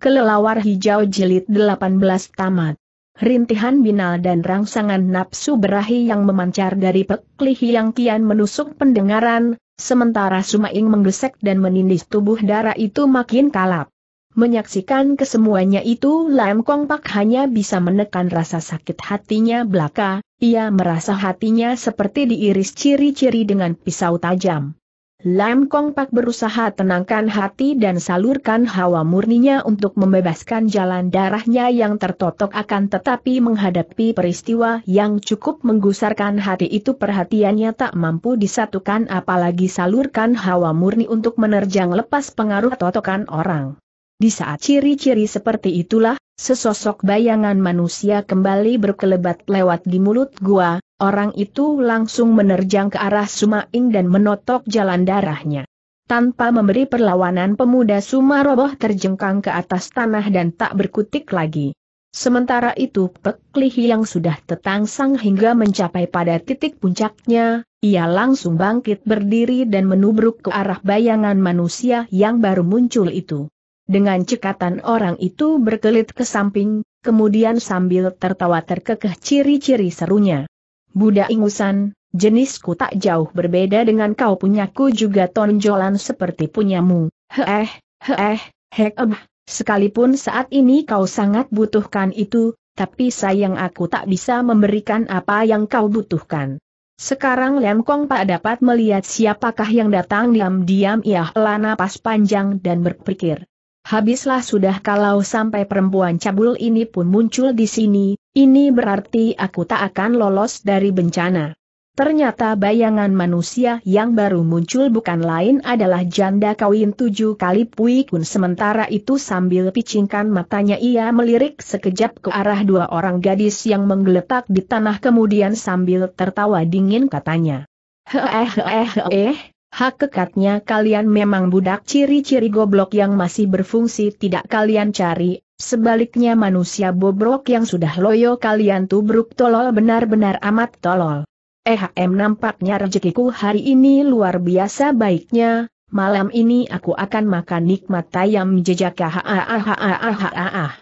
Kelelawar Hijau Jilid 18 Tamat Rintihan binal dan rangsangan nafsu berahi yang memancar dari peklih yang kian menusuk pendengaran, sementara Sumaing menggesek dan menindis tubuh darah itu makin kalap. Menyaksikan kesemuanya itu Lam Kong Pak hanya bisa menekan rasa sakit hatinya belaka, ia merasa hatinya seperti diiris ciri-ciri dengan pisau tajam. Lam Kong Pak berusaha tenangkan hati dan salurkan hawa murninya untuk membebaskan jalan darahnya yang tertotok akan tetapi menghadapi peristiwa yang cukup menggusarkan hati itu perhatiannya tak mampu disatukan apalagi salurkan hawa murni untuk menerjang lepas pengaruh totokan orang. Di saat ciri-ciri seperti itulah, sesosok bayangan manusia kembali berkelebat lewat di mulut gua, Orang itu langsung menerjang ke arah Sumaing dan menotok jalan darahnya. Tanpa memberi perlawanan pemuda Sumaroboh terjengkang ke atas tanah dan tak berkutik lagi. Sementara itu Peklihi yang sudah tetangsang hingga mencapai pada titik puncaknya, ia langsung bangkit berdiri dan menubruk ke arah bayangan manusia yang baru muncul itu. Dengan cekatan orang itu berkelit ke samping, kemudian sambil tertawa terkekeh ciri-ciri serunya. Budak ingusan, jenisku tak jauh berbeda dengan kau punyaku juga tonjolan seperti punyamu. Heeh, heeh, hek eh, sekalipun saat ini kau sangat butuhkan itu, tapi sayang aku tak bisa memberikan apa yang kau butuhkan. Sekarang Lian Kong Pak dapat melihat siapakah yang datang diam-diam ia hela napas panjang dan berpikir. Habislah sudah kalau sampai perempuan cabul ini pun muncul di sini, ini berarti aku tak akan lolos dari bencana. Ternyata bayangan manusia yang baru muncul bukan lain adalah janda kawin tujuh kali Pui Kun sementara itu sambil picingkan matanya ia melirik sekejap ke arah dua orang gadis yang menggeletak di tanah kemudian sambil tertawa dingin katanya. hehehehe. Hak kekatnya kalian memang budak ciri-ciri goblok yang masih berfungsi tidak kalian cari, sebaliknya manusia bobrok yang sudah loyo kalian tubruk tolol benar-benar amat tolol. EHM nampaknya rezekiku hari ini luar biasa baiknya, malam ini aku akan makan nikmat ayam jejak hahaha. Ah, ah, ah,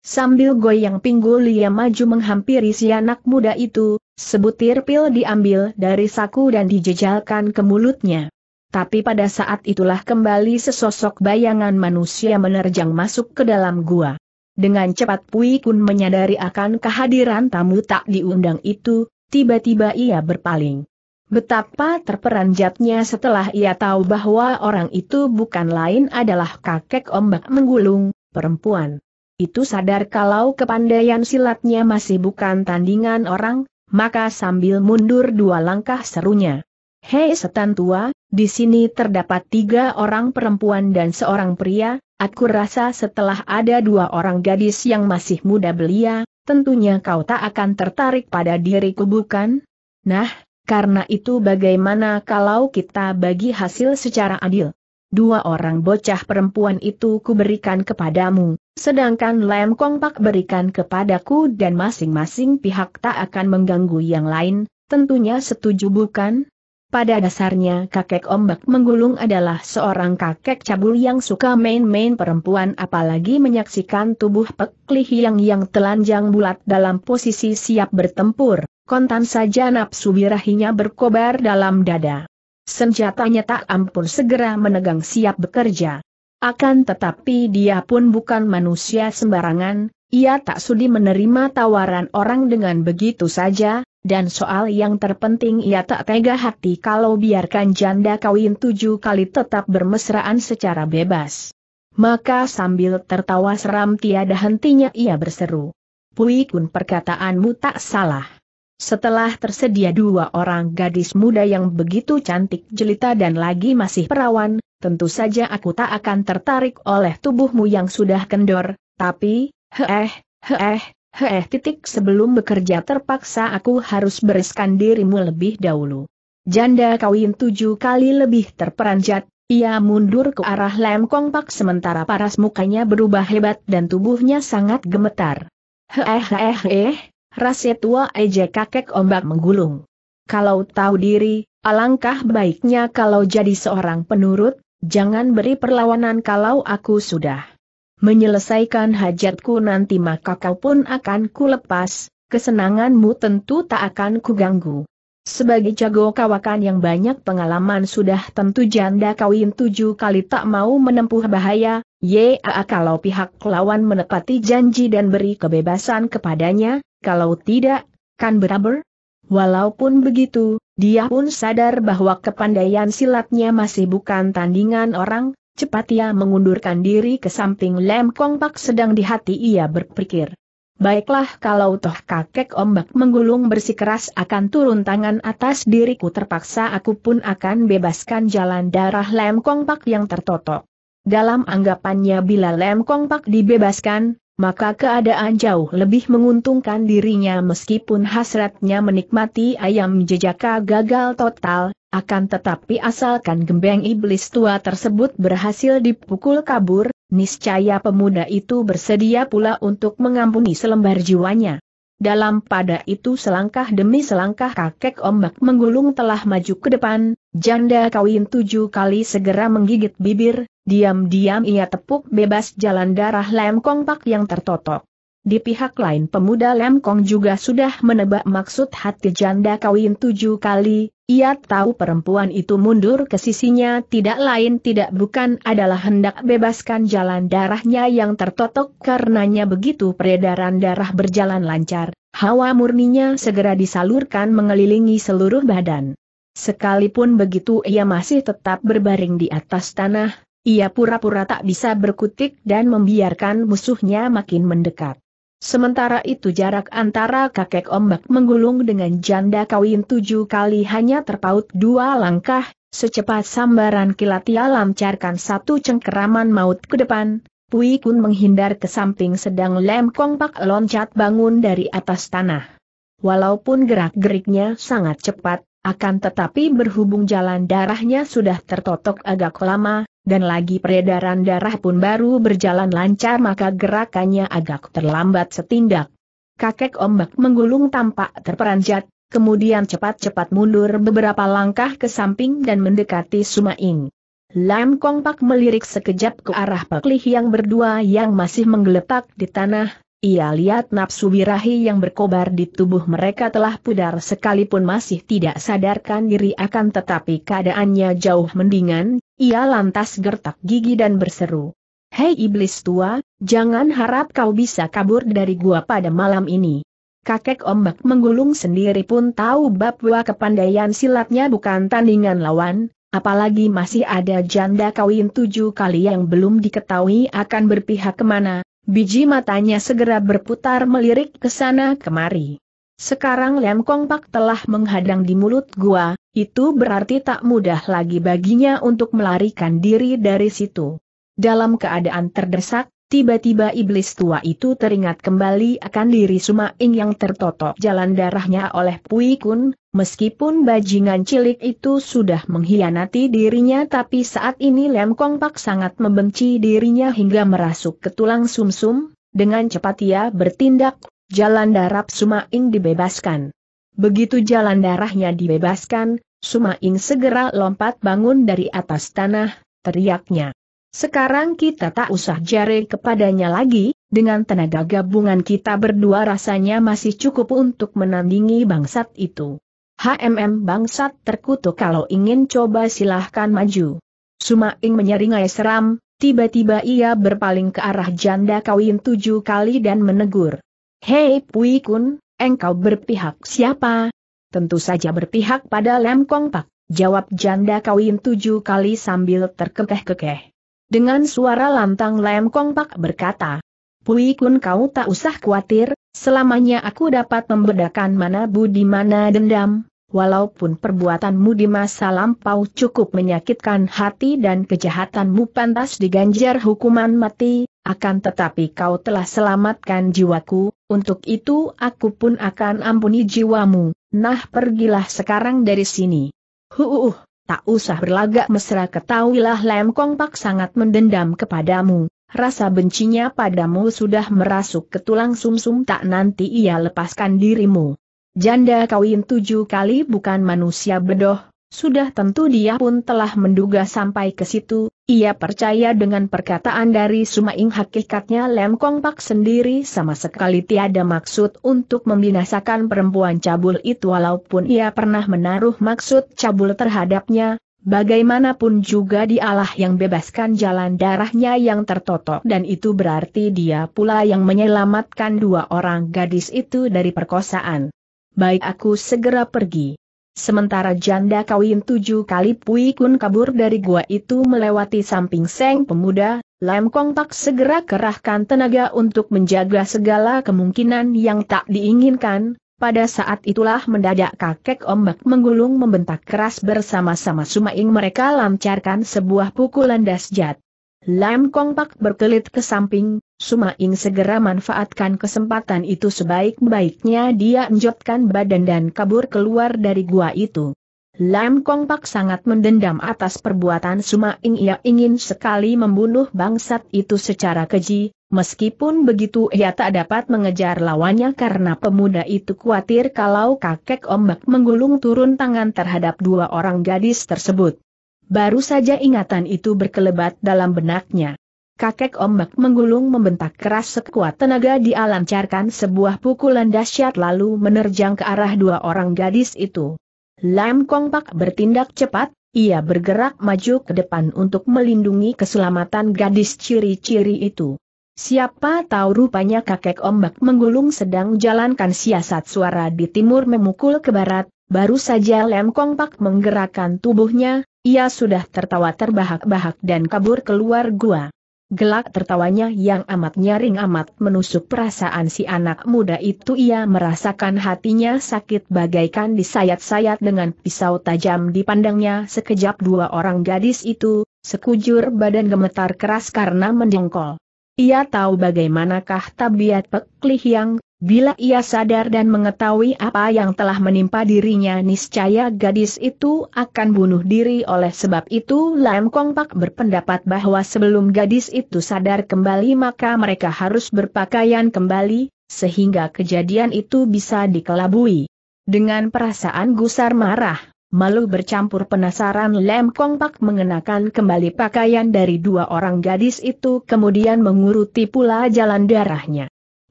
Sambil goyang pinggul ia maju menghampiri si anak muda itu, sebutir pil diambil dari saku dan dijejalkan ke mulutnya tapi pada saat itulah kembali sesosok bayangan manusia menerjang masuk ke dalam gua. Dengan cepat Pui Kun menyadari akan kehadiran tamu tak diundang itu, tiba-tiba ia berpaling. Betapa terperanjatnya setelah ia tahu bahwa orang itu bukan lain adalah kakek ombak menggulung, perempuan. Itu sadar kalau kepandaian silatnya masih bukan tandingan orang, maka sambil mundur dua langkah serunya. Hei setan tua, di sini terdapat tiga orang perempuan dan seorang pria, aku rasa setelah ada dua orang gadis yang masih muda belia, tentunya kau tak akan tertarik pada diriku bukan? Nah, karena itu bagaimana kalau kita bagi hasil secara adil? Dua orang bocah perempuan itu kuberikan kepadamu, sedangkan Lem Kong Pak berikan kepadaku dan masing-masing pihak tak akan mengganggu yang lain, tentunya setuju bukan? Pada dasarnya kakek ombak menggulung adalah seorang kakek cabul yang suka main-main perempuan apalagi menyaksikan tubuh peklih yang yang telanjang bulat dalam posisi siap bertempur, kontan saja nafsu birahinya berkobar dalam dada. Senjatanya tak ampun segera menegang siap bekerja. Akan tetapi dia pun bukan manusia sembarangan, ia tak sudi menerima tawaran orang dengan begitu saja, dan soal yang terpenting ia tak tega hati kalau biarkan janda kawin tujuh kali tetap bermesraan secara bebas. Maka sambil tertawa seram tiada hentinya ia berseru. Pui kun perkataanmu tak salah. Setelah tersedia dua orang gadis muda yang begitu cantik jelita dan lagi masih perawan, tentu saja aku tak akan tertarik oleh tubuhmu yang sudah kendor, tapi, heeh, heeh, Heh titik sebelum bekerja terpaksa aku harus bereskan dirimu lebih dahulu. Janda kawin tujuh kali lebih terperanjat, ia mundur ke arah lem kompak sementara paras mukanya berubah hebat dan tubuhnya sangat gemetar. Heh heh eh, heh, rase tua eje kakek ombak menggulung. Kalau tahu diri, alangkah baiknya kalau jadi seorang penurut, jangan beri perlawanan kalau aku sudah menyelesaikan hajatku nanti maka kau pun akan kulepas, kesenanganmu tentu tak akan kuganggu. Sebagai jago kawakan yang banyak pengalaman sudah tentu janda kawin tujuh kali tak mau menempuh bahaya, ya kalau pihak lawan menepati janji dan beri kebebasan kepadanya, kalau tidak, kan beraber? Walaupun begitu, dia pun sadar bahwa kepandaian silatnya masih bukan tandingan orang, Cepat ia mengundurkan diri ke samping lem Kongpak sedang di hati ia berpikir. Baiklah kalau toh kakek ombak menggulung bersikeras akan turun tangan atas diriku terpaksa aku pun akan bebaskan jalan darah lem Kongpak yang tertotok. Dalam anggapannya bila lem Kongpak dibebaskan, maka keadaan jauh lebih menguntungkan dirinya meskipun hasratnya menikmati ayam jejaka gagal total, akan tetapi asalkan gembeng iblis tua tersebut berhasil dipukul kabur, niscaya pemuda itu bersedia pula untuk mengampuni selembar jiwanya. Dalam pada itu selangkah demi selangkah kakek ombak menggulung telah maju ke depan, janda kawin tujuh kali segera menggigit bibir, diam-diam ia tepuk bebas jalan darah lem kongpak yang tertotok. Di pihak lain pemuda Lem Kong juga sudah menebak maksud hati janda kawin tujuh kali, ia tahu perempuan itu mundur ke sisinya tidak lain tidak bukan adalah hendak bebaskan jalan darahnya yang tertotok karenanya begitu peredaran darah berjalan lancar, hawa murninya segera disalurkan mengelilingi seluruh badan. Sekalipun begitu ia masih tetap berbaring di atas tanah, ia pura-pura tak bisa berkutik dan membiarkan musuhnya makin mendekat. Sementara itu jarak antara kakek ombak menggulung dengan janda kawin tujuh kali hanya terpaut dua langkah, secepat sambaran kilat ia lancarkan satu cengkeraman maut ke depan, Pui Kun menghindar ke samping sedang Lem Kong Pak loncat bangun dari atas tanah. Walaupun gerak-geriknya sangat cepat, akan tetapi berhubung jalan darahnya sudah tertotok agak lama, dan lagi peredaran darah pun baru berjalan lancar maka gerakannya agak terlambat setindak. Kakek ombak menggulung tampak terperanjat, kemudian cepat-cepat mundur beberapa langkah ke samping dan mendekati Sumaing. Lam Kong Pak melirik sekejap ke arah Pak yang berdua yang masih menggeletak di tanah, ia lihat nafsu birahi yang berkobar di tubuh mereka telah pudar sekalipun masih tidak sadarkan diri akan tetapi keadaannya jauh mendingan, ia lantas gertak gigi dan berseru. Hei iblis tua, jangan harap kau bisa kabur dari gua pada malam ini. Kakek ombak menggulung sendiri pun tahu bahwa kepandaian silatnya bukan tandingan lawan, apalagi masih ada janda kawin tujuh kali yang belum diketahui akan berpihak kemana, Biji matanya segera berputar melirik ke sana kemari. Sekarang Lem Kong Pak telah menghadang di mulut gua, itu berarti tak mudah lagi baginya untuk melarikan diri dari situ. Dalam keadaan terdesak, Tiba-tiba iblis tua itu teringat kembali akan diri Sumaing yang tertotok jalan darahnya oleh Pui Kun, meskipun bajingan cilik itu sudah mengkhianati dirinya tapi saat ini Lem Kong Pak sangat membenci dirinya hingga merasuk ke tulang sumsum, -sum, dengan cepat ia bertindak, jalan darah Sumaing dibebaskan. Begitu jalan darahnya dibebaskan, Sumaing segera lompat bangun dari atas tanah, teriaknya. Sekarang kita tak usah jare kepadanya lagi, dengan tenaga gabungan kita berdua rasanya masih cukup untuk menandingi bangsat itu. HMM bangsat terkutuk kalau ingin coba silahkan maju. Sumaing menyeringai seram, tiba-tiba ia berpaling ke arah janda kawin tujuh kali dan menegur. Hei Pui Kun, engkau berpihak siapa? Tentu saja berpihak pada Lem Kong Pak, jawab janda kawin tujuh kali sambil terkekeh-kekeh. Dengan suara lantang Lem Kong Pak berkata, Pui Kun kau tak usah khawatir, selamanya aku dapat membedakan mana budi mana dendam, Walaupun perbuatanmu di masa lampau cukup menyakitkan hati dan kejahatanmu pantas diganjar hukuman mati, akan tetapi kau telah selamatkan jiwaku, untuk itu aku pun akan ampuni jiwamu, nah pergilah sekarang dari sini. Huuuh, tak usah berlagak mesra ketahuilah Lem Kong Pak sangat mendendam kepadamu. Rasa bencinya padamu sudah merasuk ke tulang sumsum -sum tak nanti ia lepaskan dirimu. Janda kawin tujuh kali bukan manusia bedoh, sudah tentu dia pun telah menduga sampai ke situ, ia percaya dengan perkataan dari Sumaing hakikatnya Lem Kong Pak sendiri sama sekali tiada maksud untuk membinasakan perempuan cabul itu walaupun ia pernah menaruh maksud cabul terhadapnya, Bagaimanapun juga dialah yang bebaskan jalan darahnya yang tertotok dan itu berarti dia pula yang menyelamatkan dua orang gadis itu dari perkosaan. Baik aku segera pergi. Sementara janda kawin tujuh kali Pui Kun kabur dari gua itu melewati samping Seng Pemuda, Lam Kong Pak segera kerahkan tenaga untuk menjaga segala kemungkinan yang tak diinginkan, pada saat itulah mendadak kakek ombak menggulung membentak keras bersama-sama Sumaing mereka lancarkan sebuah pukulan dasjat. Lam Kong Pak berkelit ke samping, Suma Ing segera manfaatkan kesempatan itu sebaik-baiknya dia enjotkan badan dan kabur keluar dari gua itu. Lam Kong Pak sangat mendendam atas perbuatan Suma Ing. ia ingin sekali membunuh bangsat itu secara keji, meskipun begitu ia tak dapat mengejar lawannya karena pemuda itu khawatir kalau kakek ombak menggulung turun tangan terhadap dua orang gadis tersebut. Baru saja ingatan itu berkelebat dalam benaknya. Kakek ombak menggulung membentak keras sekuat tenaga dialancarkan sebuah pukulan dahsyat lalu menerjang ke arah dua orang gadis itu. Lam Kong Pak bertindak cepat, ia bergerak maju ke depan untuk melindungi keselamatan gadis ciri-ciri itu. Siapa tahu rupanya kakek ombak menggulung sedang jalankan siasat suara di timur memukul ke barat, baru saja Lam Kong Pak menggerakkan tubuhnya, ia sudah tertawa terbahak-bahak dan kabur keluar gua. Gelak tertawanya yang amat nyaring amat menusuk perasaan si anak muda itu ia merasakan hatinya sakit bagaikan disayat-sayat dengan pisau tajam dipandangnya sekejap dua orang gadis itu, sekujur badan gemetar keras karena mendengkol. Ia tahu bagaimanakah tabiat peklih yang Bila ia sadar dan mengetahui apa yang telah menimpa dirinya niscaya gadis itu akan bunuh diri oleh sebab itu Lam Kong Pak berpendapat bahwa sebelum gadis itu sadar kembali maka mereka harus berpakaian kembali, sehingga kejadian itu bisa dikelabui. Dengan perasaan gusar marah, malu bercampur penasaran Lam Kong Pak mengenakan kembali pakaian dari dua orang gadis itu kemudian menguruti pula jalan darahnya.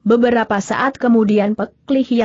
Beberapa saat kemudian Pek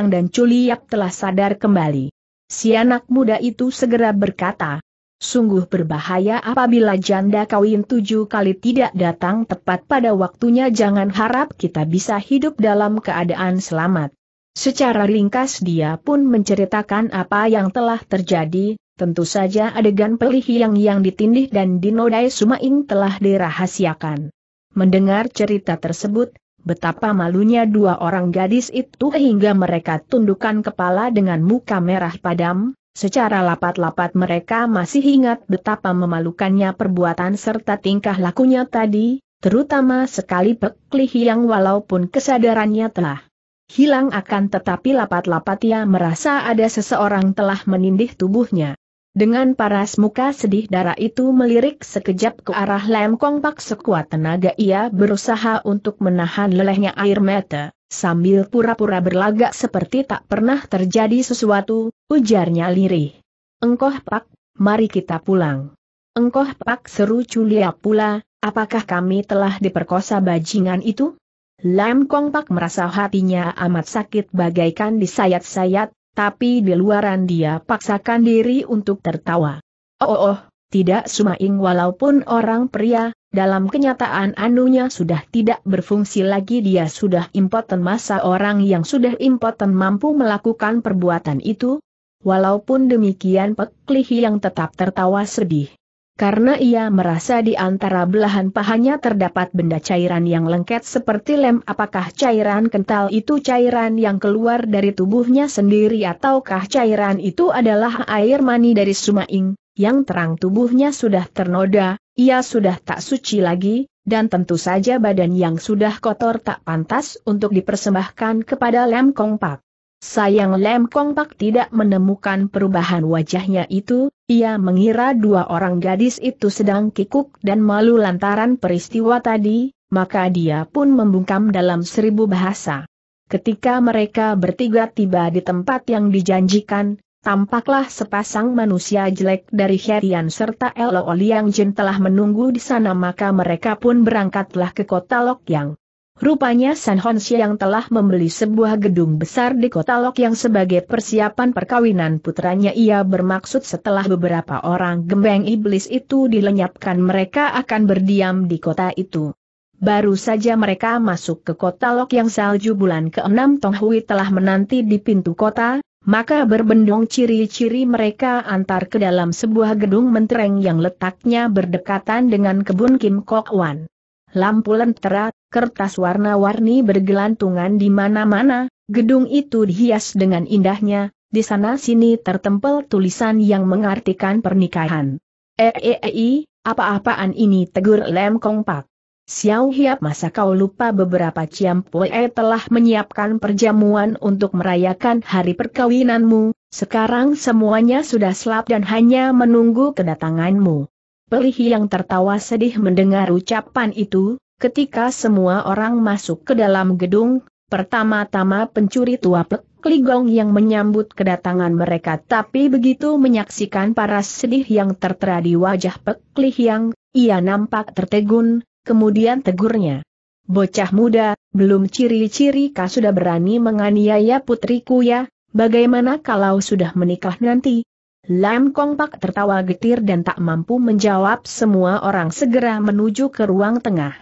dan Culiap telah sadar kembali. Si anak muda itu segera berkata, Sungguh berbahaya apabila janda kawin tujuh kali tidak datang tepat pada waktunya jangan harap kita bisa hidup dalam keadaan selamat. Secara ringkas dia pun menceritakan apa yang telah terjadi, tentu saja adegan pelih yang ditindih dan dinodai Sumaing telah dirahasiakan. Mendengar cerita tersebut, Betapa malunya dua orang gadis itu hingga mereka tundukkan kepala dengan muka merah padam, secara lapat-lapat mereka masih ingat betapa memalukannya perbuatan serta tingkah lakunya tadi, terutama sekali Peklih yang walaupun kesadarannya telah hilang akan tetapi lapat lapat ia merasa ada seseorang telah menindih tubuhnya. Dengan paras muka sedih darah itu melirik sekejap ke arah Lem Kong Pak sekuat tenaga ia berusaha untuk menahan lelehnya air mata, sambil pura-pura berlagak seperti tak pernah terjadi sesuatu, ujarnya lirih. Engkoh Pak, mari kita pulang. Engkoh Pak seru Julia pula, apakah kami telah diperkosa bajingan itu? Lam Kong Pak merasa hatinya amat sakit bagaikan disayat-sayat, tapi di luaran dia paksakan diri untuk tertawa. Oh, oh, oh tidak sumaing walaupun orang pria, dalam kenyataan anunya sudah tidak berfungsi lagi dia sudah impoten masa orang yang sudah impoten mampu melakukan perbuatan itu, Walaupun demikian Pek yang tetap tertawa sedih karena ia merasa di antara belahan pahanya terdapat benda cairan yang lengket seperti lem apakah cairan kental itu cairan yang keluar dari tubuhnya sendiri ataukah cairan itu adalah air mani dari Sumaing, yang terang tubuhnya sudah ternoda, ia sudah tak suci lagi, dan tentu saja badan yang sudah kotor tak pantas untuk dipersembahkan kepada lem kompak. Sayang Lem Kong Pak tidak menemukan perubahan wajahnya itu, ia mengira dua orang gadis itu sedang kikuk dan malu lantaran peristiwa tadi, maka dia pun membungkam dalam seribu bahasa. Ketika mereka bertiga tiba di tempat yang dijanjikan, tampaklah sepasang manusia jelek dari Herian serta Elo Liang Jin telah menunggu di sana maka mereka pun berangkatlah ke kota Lok Yang. Rupanya San Hon yang telah membeli sebuah gedung besar di kota Lok yang sebagai persiapan perkawinan putranya ia bermaksud setelah beberapa orang gembeng iblis itu dilenyapkan mereka akan berdiam di kota itu. Baru saja mereka masuk ke kota Lok yang salju bulan ke-6 Tonghui telah menanti di pintu kota, maka berbendong ciri-ciri mereka antar ke dalam sebuah gedung mentereng yang letaknya berdekatan dengan kebun Kim Kok Wan lampu lentera, kertas warna-warni bergelantungan di mana-mana, gedung itu dihias dengan indahnya, di sana-sini tertempel tulisan yang mengartikan pernikahan. Eeei, eh, eh, eh, apa-apaan ini tegur Lem Pak? Xiao Hiap masa kau lupa beberapa Ciampue telah menyiapkan perjamuan untuk merayakan hari perkawinanmu, sekarang semuanya sudah selap dan hanya menunggu kedatanganmu. Pelih yang tertawa sedih mendengar ucapan itu, ketika semua orang masuk ke dalam gedung, pertama-tama pencuri tua Pek Kligong yang menyambut kedatangan mereka tapi begitu menyaksikan paras sedih yang tertera di wajah Pek yang ia nampak tertegun, kemudian tegurnya. Bocah muda, belum ciri-ciri kah sudah berani menganiaya putriku ya, bagaimana kalau sudah menikah nanti? Lam Kong Pak tertawa getir dan tak mampu menjawab semua orang segera menuju ke ruang tengah.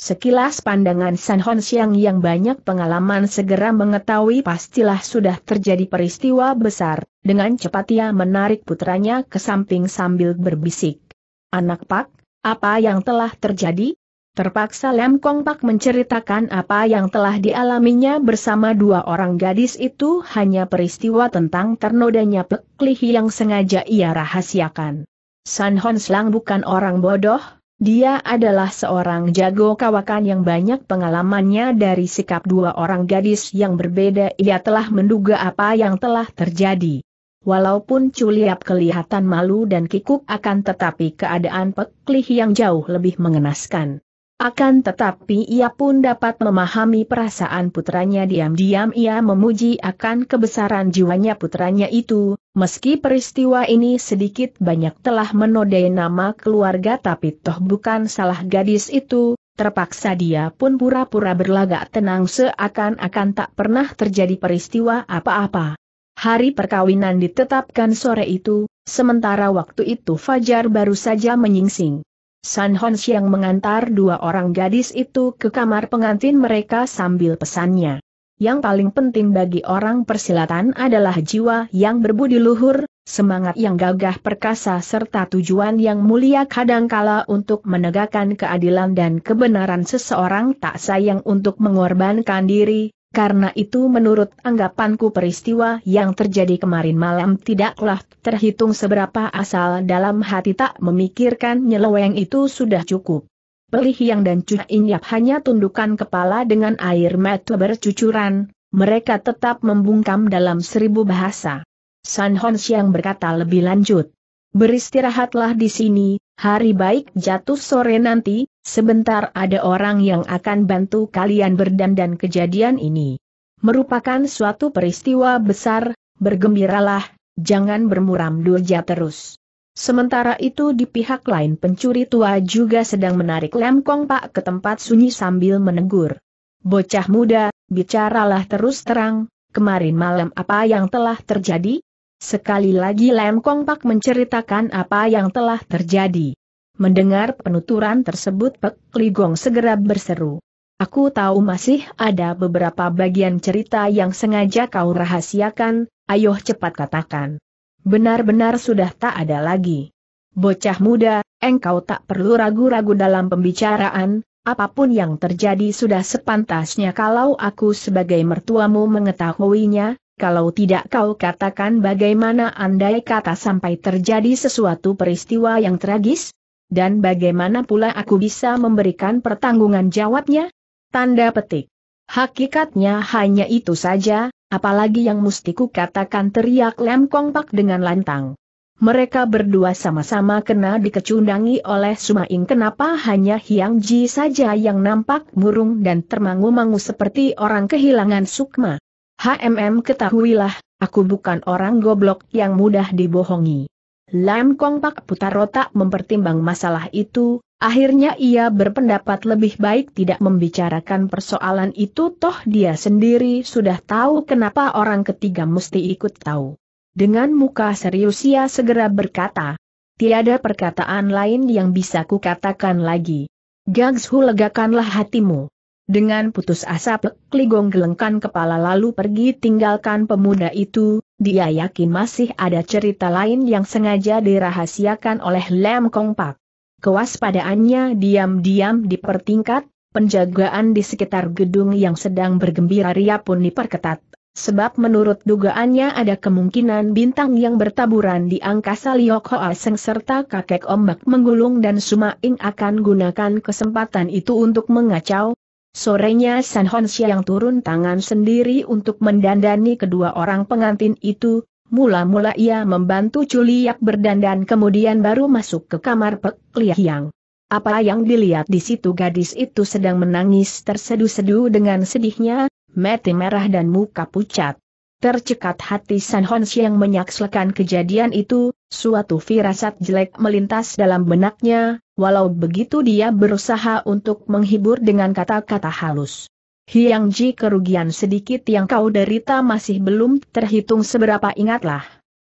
Sekilas pandangan San Hon Siang yang banyak pengalaman segera mengetahui pastilah sudah terjadi peristiwa besar, dengan cepat ia menarik putranya ke samping sambil berbisik. Anak Pak, apa yang telah terjadi? Terpaksa Lem Kong Pak menceritakan apa yang telah dialaminya bersama dua orang gadis itu hanya peristiwa tentang ternodanya Pek Lih yang sengaja ia rahasiakan. San Hon Slang bukan orang bodoh, dia adalah seorang jago kawakan yang banyak pengalamannya dari sikap dua orang gadis yang berbeda ia telah menduga apa yang telah terjadi. Walaupun Culiap kelihatan malu dan kikuk akan tetapi keadaan Pek Lih yang jauh lebih mengenaskan. Akan tetapi ia pun dapat memahami perasaan putranya diam-diam ia memuji akan kebesaran jiwanya putranya itu, meski peristiwa ini sedikit banyak telah menodai nama keluarga tapi toh bukan salah gadis itu, terpaksa dia pun pura-pura berlagak tenang seakan-akan tak pernah terjadi peristiwa apa-apa. Hari perkawinan ditetapkan sore itu, sementara waktu itu Fajar baru saja menyingsing. San Hon yang mengantar dua orang gadis itu ke kamar pengantin mereka sambil pesannya. Yang paling penting bagi orang persilatan adalah jiwa yang berbudi luhur, semangat yang gagah perkasa serta tujuan yang mulia kadangkala untuk menegakkan keadilan dan kebenaran seseorang tak sayang untuk mengorbankan diri, karena itu menurut anggapanku peristiwa yang terjadi kemarin malam tidaklah terhitung seberapa asal dalam hati tak memikirkan nyeleweng itu sudah cukup. Pelih Yang dan Cu Inyap hanya tundukkan kepala dengan air mata bercucuran, mereka tetap membungkam dalam seribu bahasa. San Hon Siang berkata lebih lanjut. Beristirahatlah di sini, hari baik jatuh sore nanti, Sebentar ada orang yang akan bantu kalian berdandan kejadian ini. Merupakan suatu peristiwa besar, bergembiralah, jangan bermuram durja terus. Sementara itu di pihak lain pencuri tua juga sedang menarik lemkong Pak ke tempat sunyi sambil menegur. Bocah muda, bicaralah terus terang, kemarin malam apa yang telah terjadi? Sekali lagi Lem Kong Pak menceritakan apa yang telah terjadi. Mendengar penuturan tersebut Pek Ligong segera berseru. Aku tahu masih ada beberapa bagian cerita yang sengaja kau rahasiakan, ayo cepat katakan. Benar-benar sudah tak ada lagi. Bocah muda, engkau tak perlu ragu-ragu dalam pembicaraan, apapun yang terjadi sudah sepantasnya kalau aku sebagai mertuamu mengetahuinya, kalau tidak kau katakan bagaimana andai kata sampai terjadi sesuatu peristiwa yang tragis? dan bagaimana pula aku bisa memberikan pertanggungan jawabnya? Tanda petik. Hakikatnya hanya itu saja, apalagi yang mesti ku katakan teriak Lem Kong Pak dengan lantang. Mereka berdua sama-sama kena dikecundangi oleh Sumaing kenapa hanya Hyang Ji saja yang nampak murung dan termangu-mangu seperti orang kehilangan sukma. HMM ketahuilah, aku bukan orang goblok yang mudah dibohongi. Lam Kong Pak putar otak mempertimbang masalah itu, akhirnya ia berpendapat lebih baik tidak membicarakan persoalan itu toh dia sendiri sudah tahu kenapa orang ketiga mesti ikut tahu. Dengan muka serius ia segera berkata, tiada perkataan lain yang bisa kukatakan lagi. Gagshu legakanlah hatimu. Dengan putus asa Pek Ligong gelengkan kepala lalu pergi tinggalkan pemuda itu, dia yakin masih ada cerita lain yang sengaja dirahasiakan oleh Lem Kong Pak. Kewaspadaannya diam-diam dipertingkat, penjagaan di sekitar gedung yang sedang bergembira ria pun diperketat. Sebab menurut dugaannya ada kemungkinan bintang yang bertaburan di angkasa Liok Hoa Seng serta kakek ombak menggulung dan Suma Ing akan gunakan kesempatan itu untuk mengacau, Sorenya San Hon yang turun tangan sendiri untuk mendandani kedua orang pengantin itu, mula-mula ia membantu Culiak berdandan kemudian baru masuk ke kamar Pek Liang. Apa yang dilihat di situ gadis itu sedang menangis tersedu-sedu dengan sedihnya, mati merah dan muka pucat. Tercekat hati San Hon yang menyaksikan kejadian itu, suatu firasat jelek melintas dalam benaknya, walau begitu dia berusaha untuk menghibur dengan kata-kata halus. Hiang Ji kerugian sedikit yang kau derita masih belum terhitung seberapa ingatlah.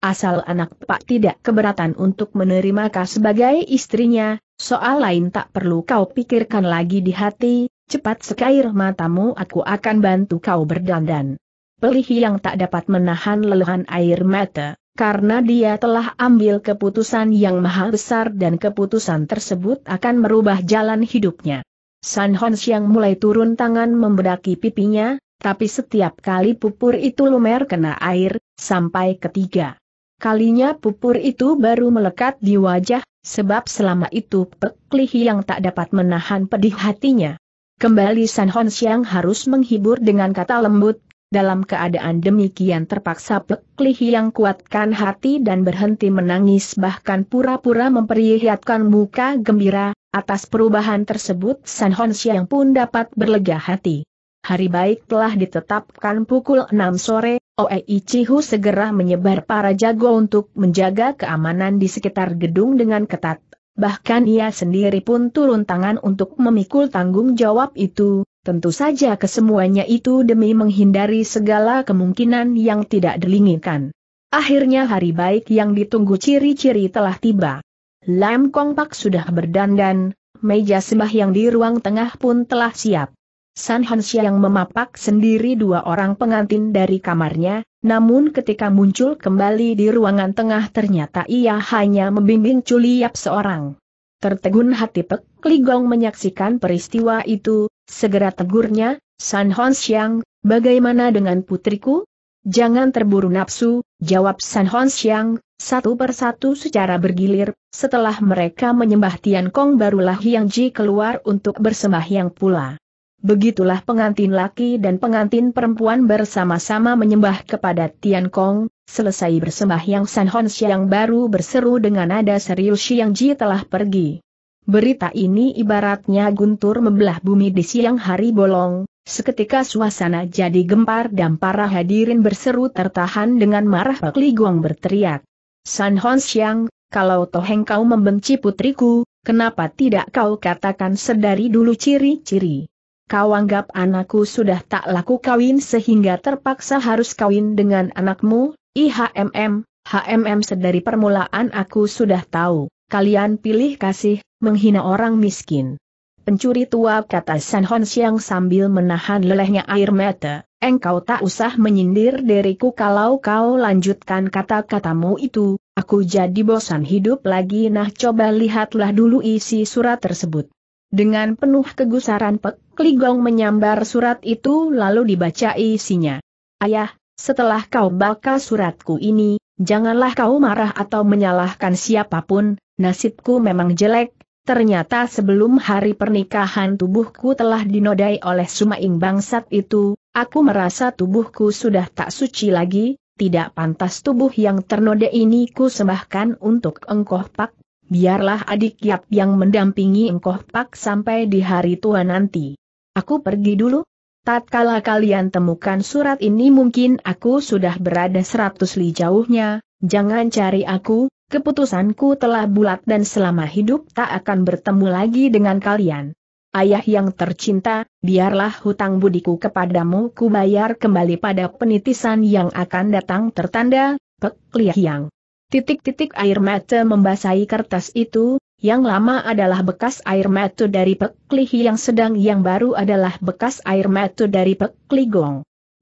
Asal anak pak tidak keberatan untuk menerima kau sebagai istrinya, soal lain tak perlu kau pikirkan lagi di hati, cepat sekair matamu aku akan bantu kau berdandan. Pelih yang tak dapat menahan lelehan air mata karena dia telah ambil keputusan yang maha besar dan keputusan tersebut akan merubah jalan hidupnya. San Hon yang mulai turun tangan membedaki pipinya, tapi setiap kali pupur itu lumer kena air, sampai ketiga. Kalinya pupur itu baru melekat di wajah, sebab selama itu peklih yang tak dapat menahan pedih hatinya. Kembali San Hon yang harus menghibur dengan kata lembut, dalam keadaan demikian terpaksa Pek yang kuatkan hati dan berhenti menangis bahkan pura-pura memperlihatkan muka gembira, atas perubahan tersebut San Honsiang pun dapat berlega hati. Hari baik telah ditetapkan pukul 6 sore, Oei Cihu segera menyebar para jago untuk menjaga keamanan di sekitar gedung dengan ketat. Bahkan ia sendiri pun turun tangan untuk memikul tanggung jawab itu, Tentu saja kesemuanya itu demi menghindari segala kemungkinan yang tidak dilinginkan. Akhirnya hari baik yang ditunggu ciri-ciri telah tiba. Lam Kong Pak sudah berdandan, meja sembah yang di ruang tengah pun telah siap. San Hansia yang memapak sendiri dua orang pengantin dari kamarnya, namun ketika muncul kembali di ruangan tengah ternyata ia hanya membimbing Culiap seorang. Tertegun hati Pek, Kligong menyaksikan peristiwa itu, segera tegurnya, San Hon Xiang, bagaimana dengan putriku? Jangan terburu nafsu, jawab San Hon Xiang, satu persatu secara bergilir, setelah mereka menyembah Tian Kong barulah Hiang Ji keluar untuk bersembahyang pula. Begitulah pengantin laki dan pengantin perempuan bersama-sama menyembah kepada Tian Kong, selesai bersembahyang San Hon Xiang baru berseru dengan nada serius Yang Ji telah pergi. Berita ini ibaratnya guntur membelah bumi di siang hari bolong, seketika suasana jadi gempar dan para hadirin berseru tertahan dengan marah Pak Li Guang berteriak. San Hon Xiang, kalau toheng kau membenci putriku, kenapa tidak kau katakan sedari dulu ciri-ciri? Kau anggap anakku sudah tak laku kawin sehingga terpaksa harus kawin dengan anakmu, IHMM, HMM sedari permulaan aku sudah tahu kalian pilih kasih, menghina orang miskin. Pencuri tua kata San Hon Siang sambil menahan lelehnya air mata, engkau tak usah menyindir diriku kalau kau lanjutkan kata-katamu itu, aku jadi bosan hidup lagi nah coba lihatlah dulu isi surat tersebut. Dengan penuh kegusaran Pek Kligong menyambar surat itu lalu dibaca isinya. Ayah, setelah kau baca suratku ini, janganlah kau marah atau menyalahkan siapapun, nasibku memang jelek, ternyata sebelum hari pernikahan tubuhku telah dinodai oleh sumaing bangsat itu, aku merasa tubuhku sudah tak suci lagi, tidak pantas tubuh yang ternoda ini ku sembahkan untuk engkoh pak, biarlah adik Yap yang mendampingi engkoh pak sampai di hari tua nanti. Aku pergi dulu, Tatkala kalian temukan surat ini mungkin aku sudah berada seratus li jauhnya, jangan cari aku, keputusanku telah bulat dan selama hidup tak akan bertemu lagi dengan kalian. Ayah yang tercinta, biarlah hutang budiku kepadamu kubayar kembali pada penitisan yang akan datang tertanda, Pek yang. Titik-titik air mata membasahi kertas itu, yang lama adalah bekas air mata dari Pek yang sedang yang baru adalah bekas air mata dari Pek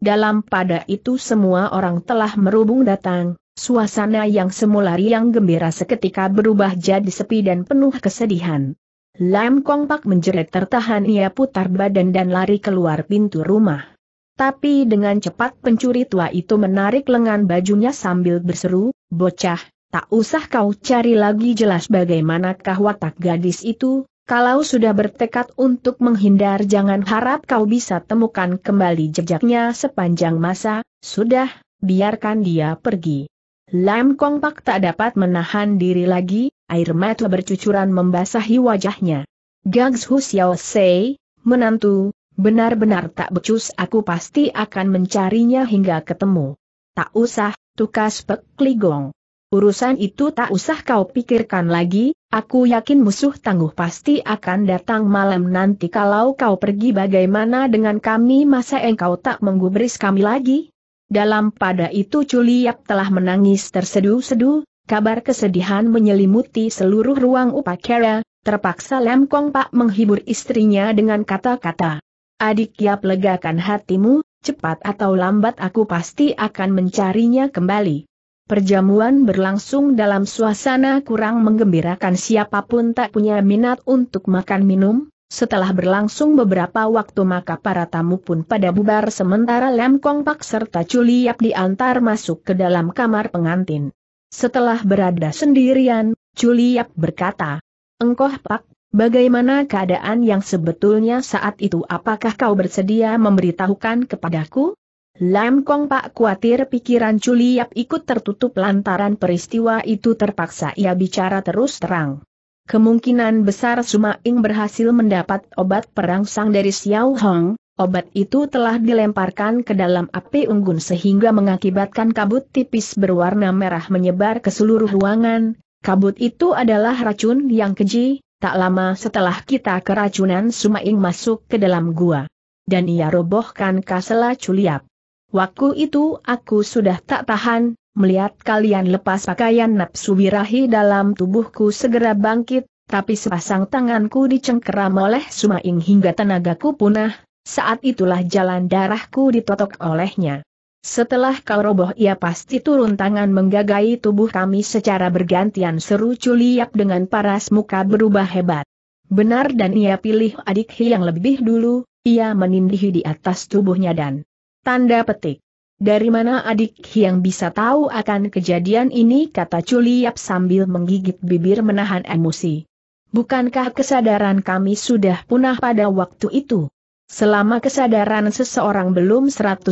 Dalam pada itu semua orang telah merubung datang, Suasana yang semula riang gembira seketika berubah jadi sepi dan penuh kesedihan. Lam Kong Pak menjerit tertahan ia putar badan dan lari keluar pintu rumah. Tapi dengan cepat pencuri tua itu menarik lengan bajunya sambil berseru, bocah, tak usah kau cari lagi jelas bagaimanakah watak gadis itu, kalau sudah bertekad untuk menghindar jangan harap kau bisa temukan kembali jejaknya sepanjang masa, sudah, biarkan dia pergi. Lam Kong Pak tak dapat menahan diri lagi, air mata bercucuran membasahi wajahnya. Gags Hu Xiao Sei, menantu, benar-benar tak becus aku pasti akan mencarinya hingga ketemu. Tak usah, tukas Pek Ligong. Urusan itu tak usah kau pikirkan lagi, aku yakin musuh tangguh pasti akan datang malam nanti kalau kau pergi bagaimana dengan kami masa engkau tak menggubris kami lagi? Dalam pada itu Culiap telah menangis terseduh sedu kabar kesedihan menyelimuti seluruh ruang upacara, terpaksa Lem Kong Pak menghibur istrinya dengan kata-kata. Adik Yap legakan hatimu, cepat atau lambat aku pasti akan mencarinya kembali. Perjamuan berlangsung dalam suasana kurang menggembirakan siapapun tak punya minat untuk makan minum, setelah berlangsung beberapa waktu maka para tamu pun pada bubar sementara Lem Kong Pak serta Culiap diantar masuk ke dalam kamar pengantin. Setelah berada sendirian, Culiap berkata, Engkoh Pak, bagaimana keadaan yang sebetulnya saat itu apakah kau bersedia memberitahukan kepadaku? Lam Kong Pak khawatir pikiran Culiap ikut tertutup lantaran peristiwa itu terpaksa ia bicara terus terang. Kemungkinan besar Suma Ing berhasil mendapat obat perangsang dari Xiao Hong, obat itu telah dilemparkan ke dalam api unggun sehingga mengakibatkan kabut tipis berwarna merah menyebar ke seluruh ruangan, kabut itu adalah racun yang keji, tak lama setelah kita keracunan Suma Ing masuk ke dalam gua. Dan ia robohkan kasela culiap. Waktu itu aku sudah tak tahan, Melihat kalian lepas pakaian nafsu birahi dalam tubuhku segera bangkit, tapi sepasang tanganku dicengkeram oleh Sumaing hingga tenagaku punah, saat itulah jalan darahku ditotok olehnya. Setelah kau roboh ia pasti turun tangan menggagai tubuh kami secara bergantian seru culiap dengan paras muka berubah hebat. Benar dan ia pilih adik Hi yang lebih dulu, ia menindih di atas tubuhnya dan tanda petik. Dari mana adik yang bisa tahu akan kejadian ini kata Culiap sambil menggigit bibir menahan emosi. Bukankah kesadaran kami sudah punah pada waktu itu? Selama kesadaran seseorang belum 100%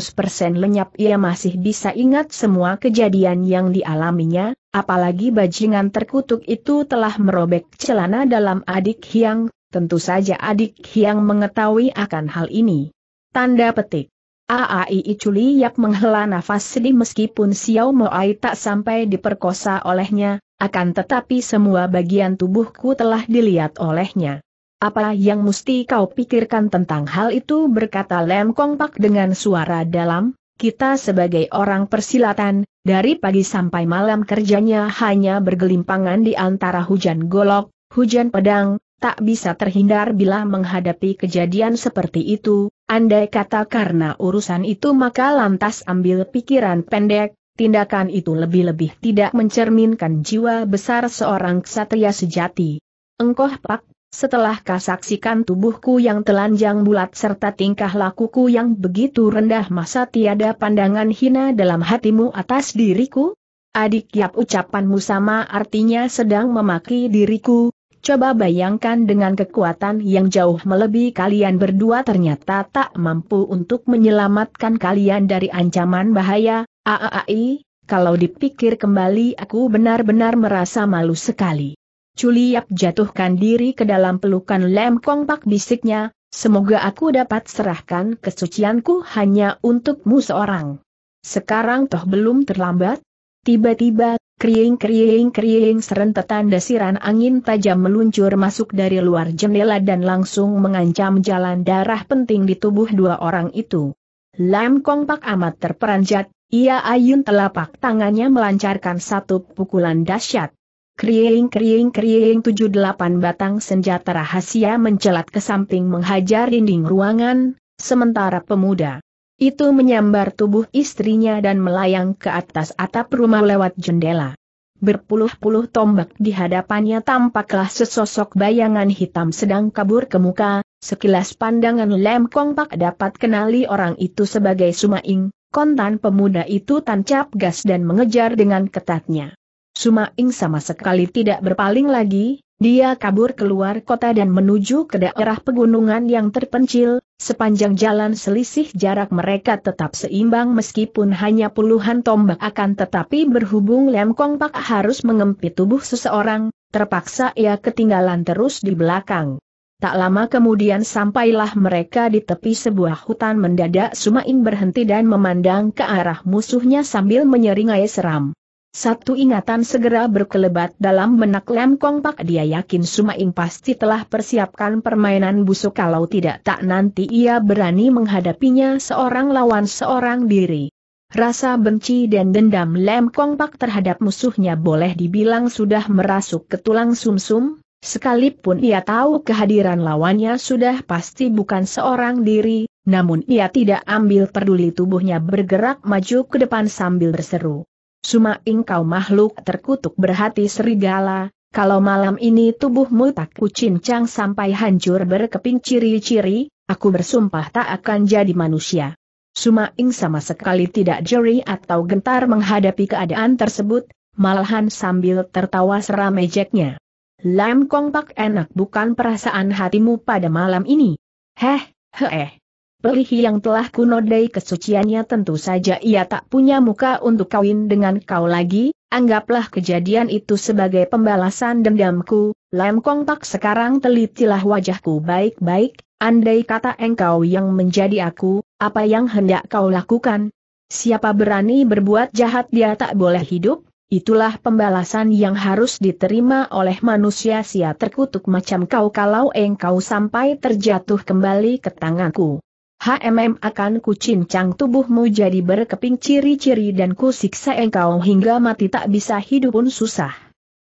lenyap ia masih bisa ingat semua kejadian yang dialaminya, apalagi bajingan terkutuk itu telah merobek celana dalam adik Hyang, tentu saja adik Hyang mengetahui akan hal ini. Tanda petik Aai Chuli Yap menghela nafas sedih meskipun Xiao Moai tak sampai diperkosa olehnya, akan tetapi semua bagian tubuhku telah dilihat olehnya. Apa yang mesti kau pikirkan tentang hal itu berkata Lem Kong Pak dengan suara dalam, kita sebagai orang persilatan, dari pagi sampai malam kerjanya hanya bergelimpangan di antara hujan golok, hujan pedang, tak bisa terhindar bila menghadapi kejadian seperti itu, andai kata karena urusan itu maka lantas ambil pikiran pendek, tindakan itu lebih-lebih tidak mencerminkan jiwa besar seorang ksatria sejati. Engkoh pak, setelah kasaksikan tubuhku yang telanjang bulat serta tingkah lakuku yang begitu rendah masa tiada pandangan hina dalam hatimu atas diriku? Adik Yap ucapanmu sama artinya sedang memaki diriku, Coba bayangkan dengan kekuatan yang jauh melebihi kalian berdua ternyata tak mampu untuk menyelamatkan kalian dari ancaman bahaya, aaai, kalau dipikir kembali aku benar-benar merasa malu sekali. Culiap jatuhkan diri ke dalam pelukan lem Kongpak bisiknya, semoga aku dapat serahkan kesucianku hanya untukmu seorang. Sekarang toh belum terlambat? Tiba-tiba Kriing-kriing-kriing serentetan desiran angin tajam meluncur masuk dari luar jendela dan langsung mengancam jalan darah penting di tubuh dua orang itu. Lam Kong Pak amat terperanjat, ia ayun telapak tangannya melancarkan satu pukulan dahsyat. Kriing-kriing-kriing delapan batang senjata rahasia mencelat ke samping menghajar dinding ruangan, sementara pemuda itu menyambar tubuh istrinya dan melayang ke atas atap rumah lewat jendela. Berpuluh-puluh tombak di hadapannya tampaklah sesosok bayangan hitam sedang kabur ke muka, sekilas pandangan Lem Kong Pak dapat kenali orang itu sebagai Sumaing, kontan pemuda itu tancap gas dan mengejar dengan ketatnya. Sumaing sama sekali tidak berpaling lagi, dia kabur keluar kota dan menuju ke daerah pegunungan yang terpencil, sepanjang jalan selisih jarak mereka tetap seimbang meskipun hanya puluhan tombak akan tetapi berhubung Lem Kong Pak harus mengempit tubuh seseorang, terpaksa ia ketinggalan terus di belakang. Tak lama kemudian sampailah mereka di tepi sebuah hutan mendadak Sumain berhenti dan memandang ke arah musuhnya sambil menyeringai seram. Satu ingatan segera berkelebat dalam benak Lem Kong Pak. Dia yakin Sumaing pasti telah persiapkan permainan busuk kalau tidak tak nanti ia berani menghadapinya seorang lawan seorang diri. Rasa benci dan dendam Lem Kong Pak terhadap musuhnya boleh dibilang sudah merasuk ke tulang sumsum, -sum, sekalipun ia tahu kehadiran lawannya sudah pasti bukan seorang diri, namun ia tidak ambil peduli tubuhnya bergerak maju ke depan sambil berseru. Suma engkau makhluk terkutuk berhati serigala, kalau malam ini tubuhmu tak kucincang sampai hancur berkeping ciri-ciri, aku bersumpah tak akan jadi manusia. Suma ing sama sekali tidak jeri atau gentar menghadapi keadaan tersebut, malahan sambil tertawa seram ejeknya. Lam Kong Pak enak bukan perasaan hatimu pada malam ini. Heh, heh, Pelihi yang telah kunodai kesuciannya tentu saja ia tak punya muka untuk kawin dengan kau lagi, anggaplah kejadian itu sebagai pembalasan dendamku, Lam Kong sekarang telitilah wajahku baik-baik, andai kata engkau yang menjadi aku, apa yang hendak kau lakukan? Siapa berani berbuat jahat dia tak boleh hidup, Itulah pembalasan yang harus diterima oleh manusia sia terkutuk macam kau kalau engkau sampai terjatuh kembali ke tanganku. HMM akan kucincang tubuhmu jadi berkeping ciri-ciri dan kusiksa engkau hingga mati tak bisa hidup pun susah.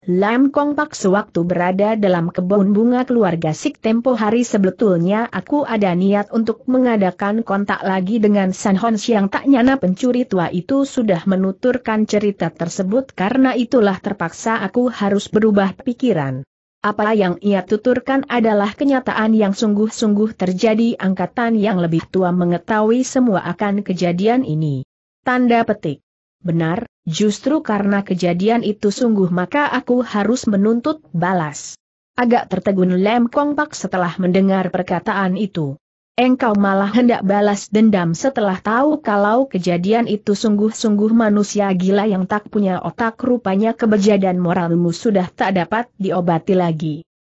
Lam Kong Pak sewaktu berada dalam kebun bunga keluarga Sik tempo hari sebetulnya aku ada niat untuk mengadakan kontak lagi dengan San Hon Siang tak nyana pencuri tua itu sudah menuturkan cerita tersebut karena itulah terpaksa aku harus berubah pikiran. Apa yang ia tuturkan adalah kenyataan yang sungguh-sungguh terjadi angkatan yang lebih tua mengetahui semua akan kejadian ini. Tanda petik. Benar, justru karena kejadian itu sungguh maka aku harus menuntut balas. Agak tertegun Lem Kong Pak setelah mendengar perkataan itu engkau malah hendak balas dendam setelah tahu kalau kejadian itu sungguh-sungguh manusia gila yang tak punya otak rupanya keberjadian moralmu sudah tak dapat diobati lagi.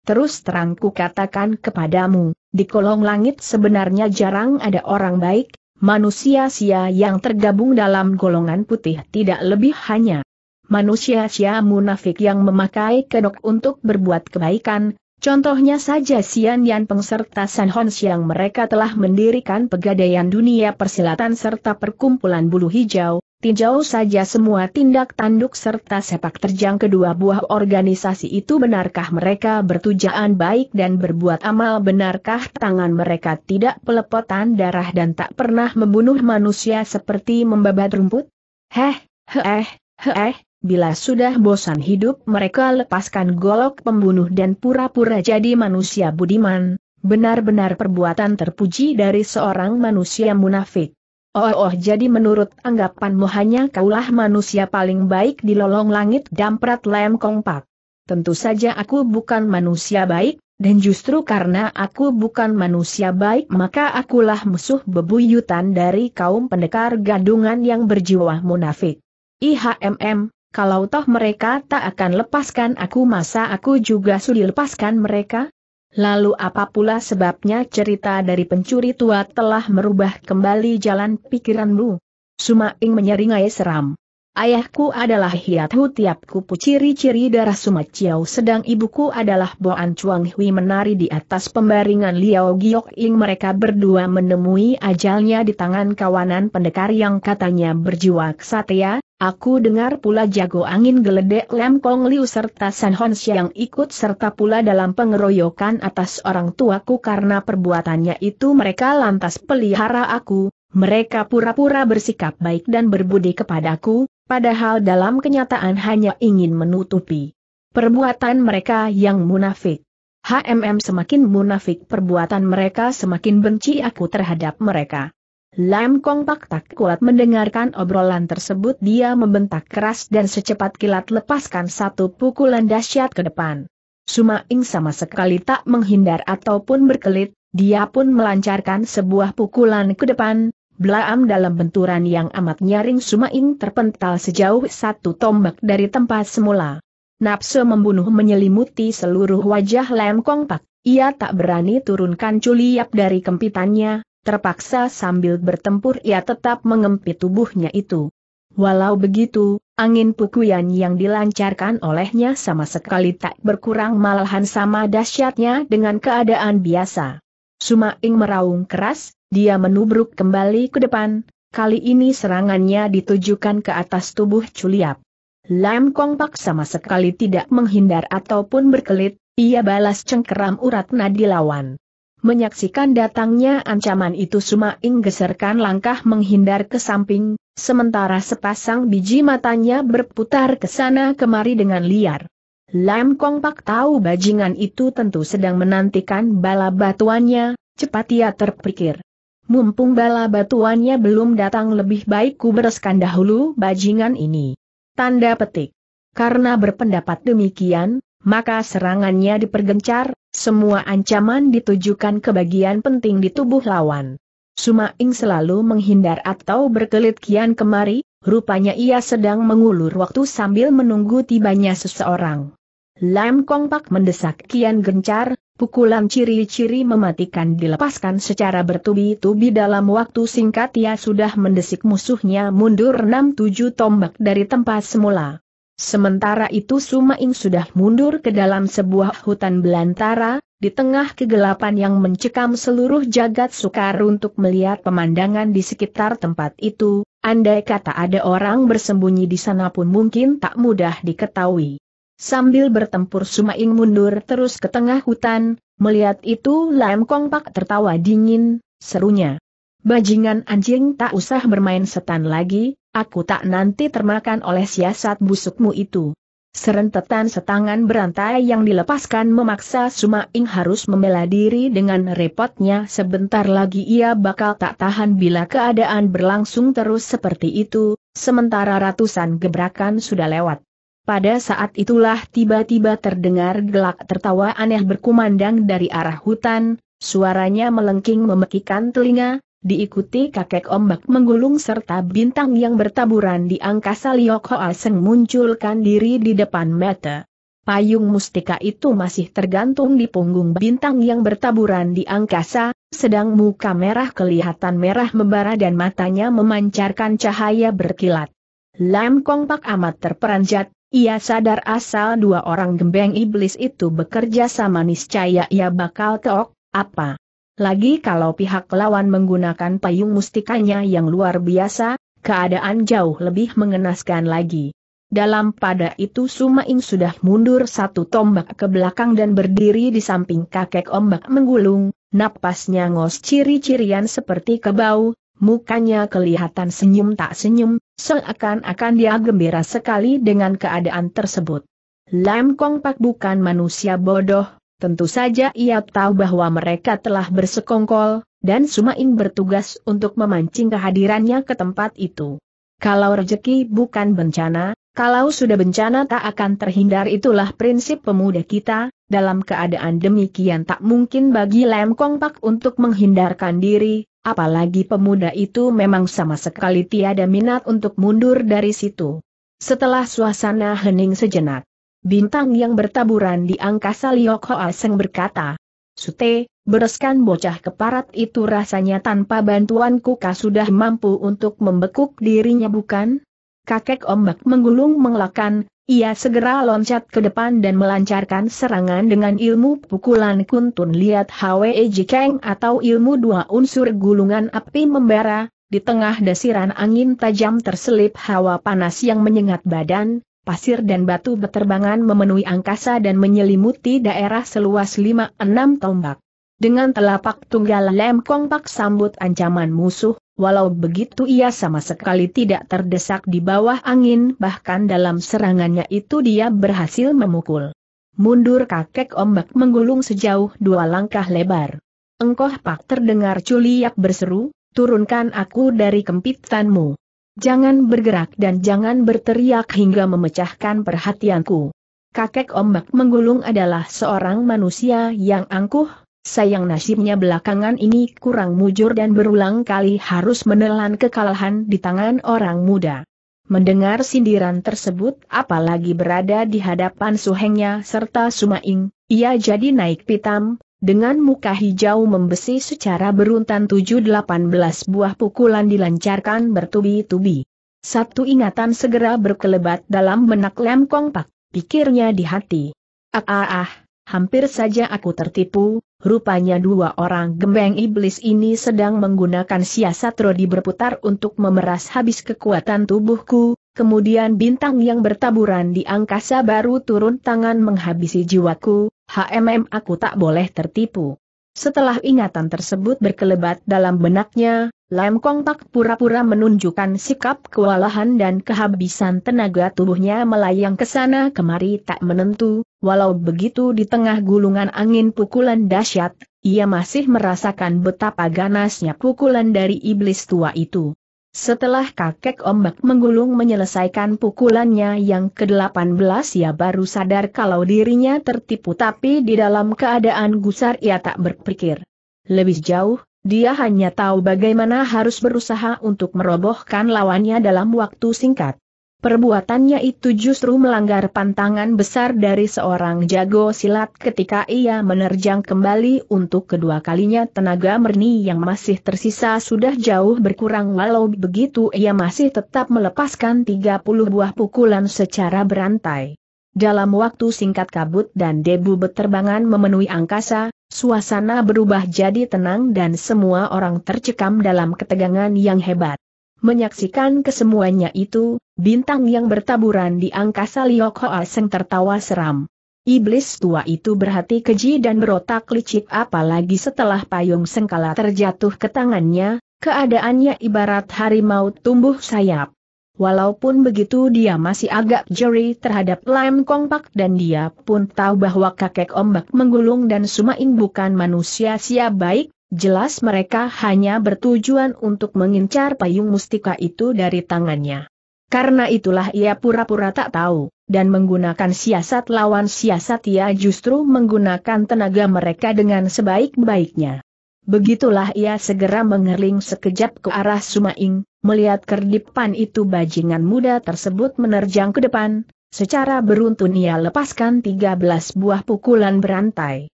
Terus terangku katakan kepadamu, di kolong langit sebenarnya jarang ada orang baik, manusia sia yang tergabung dalam golongan putih tidak lebih hanya manusia sia munafik yang memakai kedok untuk berbuat kebaikan, Contohnya saja sian Yan Peng serta San Hon yang mereka telah mendirikan pegadaian dunia persilatan serta perkumpulan bulu hijau, tinjau saja semua tindak tanduk serta sepak terjang kedua buah organisasi itu benarkah mereka bertujuan baik dan berbuat amal benarkah tangan mereka tidak pelepotan darah dan tak pernah membunuh manusia seperti membabat rumput? Heh, heh, heh, Bila sudah bosan hidup mereka lepaskan golok pembunuh dan pura-pura jadi manusia budiman, benar-benar perbuatan terpuji dari seorang manusia munafik. Oh, oh jadi menurut anggapanmu hanya kaulah manusia paling baik di lolong langit damprat lem kompak. Tentu saja aku bukan manusia baik, dan justru karena aku bukan manusia baik maka akulah musuh bebuyutan dari kaum pendekar gadungan yang berjiwa munafik. IHMM, kalau toh mereka tak akan lepaskan aku masa aku juga sudi lepaskan mereka? Lalu apa pula sebabnya cerita dari pencuri tua telah merubah kembali jalan pikiranmu? Suma Sumaing menyeringai seram. Ayahku adalah Hiat Hu tiapku kupu ciri-ciri darah Sumaciau sedang ibuku adalah Boan Chuang Hui menari di atas pembaringan Liao Giok Ing mereka berdua menemui ajalnya di tangan kawanan pendekar yang katanya berjiwa kesatria, Aku dengar pula jago angin geledek Lem Kong Liu serta San Hon yang ikut serta pula dalam pengeroyokan atas orang tuaku karena perbuatannya itu mereka lantas pelihara aku, mereka pura-pura bersikap baik dan berbudi kepadaku, padahal dalam kenyataan hanya ingin menutupi perbuatan mereka yang munafik. HMM semakin munafik perbuatan mereka semakin benci aku terhadap mereka. Lam Kong Pak tak kuat mendengarkan obrolan tersebut dia membentak keras dan secepat kilat lepaskan satu pukulan dahsyat ke depan. Suma Ing sama sekali tak menghindar ataupun berkelit, dia pun melancarkan sebuah pukulan ke depan, Belaam dalam benturan yang amat nyaring Suma Ing terpental sejauh satu tombak dari tempat semula. Napsu membunuh menyelimuti seluruh wajah Lam Kong Pak. Ia tak berani turunkan culiap dari kempitannya, terpaksa sambil bertempur ia tetap mengempit tubuhnya itu. Walau begitu, angin pukulan yang dilancarkan olehnya sama sekali tak berkurang malahan sama dahsyatnya dengan keadaan biasa. Sumaing meraung keras, dia menubruk kembali ke depan, kali ini serangannya ditujukan ke atas tubuh Culiap. Lam Kong Pak sama sekali tidak menghindar ataupun berkelit, ia balas cengkeram urat nadi lawan. Menyaksikan datangnya ancaman itu Sumaing geserkan langkah menghindar ke samping, sementara sepasang biji matanya berputar ke sana kemari dengan liar. Lam Kong Pak tahu bajingan itu tentu sedang menantikan bala batuannya, cepat ia terpikir. Mumpung bala batuannya belum datang lebih baik ku bereskan dahulu bajingan ini. Tanda petik. Karena berpendapat demikian, maka serangannya dipergencar, semua ancaman ditujukan ke bagian penting di tubuh lawan. Suma Ing selalu menghindar atau berkelit kian kemari, rupanya ia sedang mengulur waktu sambil menunggu tibanya seseorang. Lam Kong Pak mendesak kian gencar, pukulan ciri-ciri mematikan dilepaskan secara bertubi-tubi dalam waktu singkat ia sudah mendesik musuhnya mundur 6-7 tombak dari tempat semula. Sementara itu Sumaing sudah mundur ke dalam sebuah hutan belantara, di tengah kegelapan yang mencekam seluruh jagat sukar untuk melihat pemandangan di sekitar tempat itu, andai kata ada orang bersembunyi di sana pun mungkin tak mudah diketahui. Sambil bertempur Sumaing mundur terus ke tengah hutan, melihat itu Lam Kong Pak tertawa dingin, serunya. Bajingan anjing tak usah bermain setan lagi, Aku tak nanti termakan oleh siasat busukmu itu. Serentetan setangan berantai yang dilepaskan memaksa Sumaing harus membela diri dengan repotnya sebentar lagi ia bakal tak tahan bila keadaan berlangsung terus seperti itu, sementara ratusan gebrakan sudah lewat. Pada saat itulah tiba-tiba terdengar gelak tertawa aneh berkumandang dari arah hutan, suaranya melengking memekikan telinga, diikuti kakek ombak menggulung serta bintang yang bertaburan di angkasa Liok Hoa Seng munculkan diri di depan mata. Payung mustika itu masih tergantung di punggung bintang yang bertaburan di angkasa, sedang muka merah kelihatan merah membara dan matanya memancarkan cahaya berkilat. Lam Kong Pak amat terperanjat, ia sadar asal dua orang gembeng iblis itu bekerja sama niscaya ia bakal keok, apa lagi kalau pihak lawan menggunakan payung mustikanya yang luar biasa, keadaan jauh lebih mengenaskan lagi. Dalam pada itu Sumaing sudah mundur satu tombak ke belakang dan berdiri di samping kakek ombak menggulung, napasnya ngos ciri-cirian seperti kebau, mukanya kelihatan senyum tak senyum, seakan-akan dia gembira sekali dengan keadaan tersebut. Lam Kong Pak bukan manusia bodoh, Tentu saja ia tahu bahwa mereka telah bersekongkol, dan Sumaing bertugas untuk memancing kehadirannya ke tempat itu. Kalau rejeki bukan bencana, kalau sudah bencana tak akan terhindar itulah prinsip pemuda kita, dalam keadaan demikian tak mungkin bagi Lem Pak untuk menghindarkan diri, apalagi pemuda itu memang sama sekali tiada minat untuk mundur dari situ. Setelah suasana hening sejenak, Bintang yang bertaburan di angkasa Liok Hoa Seng berkata, Sute, bereskan bocah keparat itu rasanya tanpa bantuan kuka sudah mampu untuk membekuk dirinya bukan? Kakek ombak menggulung mengelakan, ia segera loncat ke depan dan melancarkan serangan dengan ilmu pukulan kuntun liat Hwe Jikeng atau ilmu dua unsur gulungan api membara, di tengah desiran angin tajam terselip hawa panas yang menyengat badan, pasir dan batu beterbangan memenuhi angkasa dan menyelimuti daerah seluas 5-6 tombak. Dengan telapak tunggal Lem Kong Pak sambut ancaman musuh, walau begitu ia sama sekali tidak terdesak di bawah angin bahkan dalam serangannya itu dia berhasil memukul. Mundur kakek ombak menggulung sejauh dua langkah lebar. Engkoh Pak terdengar culiak berseru, turunkan aku dari kempitanmu. Jangan bergerak dan jangan berteriak hingga memecahkan perhatianku. Kakek ombak menggulung adalah seorang manusia yang angkuh, sayang nasibnya belakangan ini kurang mujur dan berulang kali harus menelan kekalahan di tangan orang muda. Mendengar sindiran tersebut apalagi berada di hadapan suhengnya serta sumaing, ia jadi naik pitam, dengan muka hijau membesi secara beruntan 7-18 buah pukulan dilancarkan bertubi-tubi. Satu ingatan segera berkelebat dalam benak Lem Kong Pak, pikirnya di hati. Ah ah ah, hampir saja aku tertipu, rupanya dua orang gembeng iblis ini sedang menggunakan siasat rodi berputar untuk memeras habis kekuatan tubuhku, kemudian bintang yang bertaburan di angkasa baru turun tangan menghabisi jiwaku, HMM aku tak boleh tertipu. Setelah ingatan tersebut berkelebat dalam benaknya, Lam Kong tak pura-pura menunjukkan sikap kewalahan dan kehabisan tenaga tubuhnya melayang ke sana kemari tak menentu, walau begitu di tengah gulungan angin pukulan dahsyat, ia masih merasakan betapa ganasnya pukulan dari iblis tua itu. Setelah kakek ombak menggulung menyelesaikan pukulannya yang ke-18 ia baru sadar kalau dirinya tertipu tapi di dalam keadaan gusar ia tak berpikir. Lebih jauh, dia hanya tahu bagaimana harus berusaha untuk merobohkan lawannya dalam waktu singkat. Perbuatannya itu justru melanggar pantangan besar dari seorang jago silat ketika ia menerjang kembali untuk kedua kalinya tenaga murni yang masih tersisa sudah jauh berkurang walau begitu ia masih tetap melepaskan 30 buah pukulan secara berantai. Dalam waktu singkat kabut dan debu beterbangan memenuhi angkasa, suasana berubah jadi tenang dan semua orang tercekam dalam ketegangan yang hebat. Menyaksikan kesemuanya itu, bintang yang bertaburan di angkasa Liok Hoa tertawa seram. Iblis tua itu berhati keji dan berotak licik apalagi setelah payung sengkala terjatuh ke tangannya, keadaannya ibarat harimau tumbuh sayap. Walaupun begitu dia masih agak jeri terhadap Lam Kong Pak dan dia pun tahu bahwa kakek ombak menggulung dan Sumaing bukan manusia sia baik, jelas mereka hanya bertujuan untuk mengincar payung mustika itu dari tangannya. Karena itulah ia pura-pura tak tahu, dan menggunakan siasat lawan siasat ia justru menggunakan tenaga mereka dengan sebaik-baiknya. Begitulah ia segera mengerling sekejap ke arah Sumaing, melihat kerdipan itu bajingan muda tersebut menerjang ke depan, secara beruntun ia lepaskan 13 buah pukulan berantai.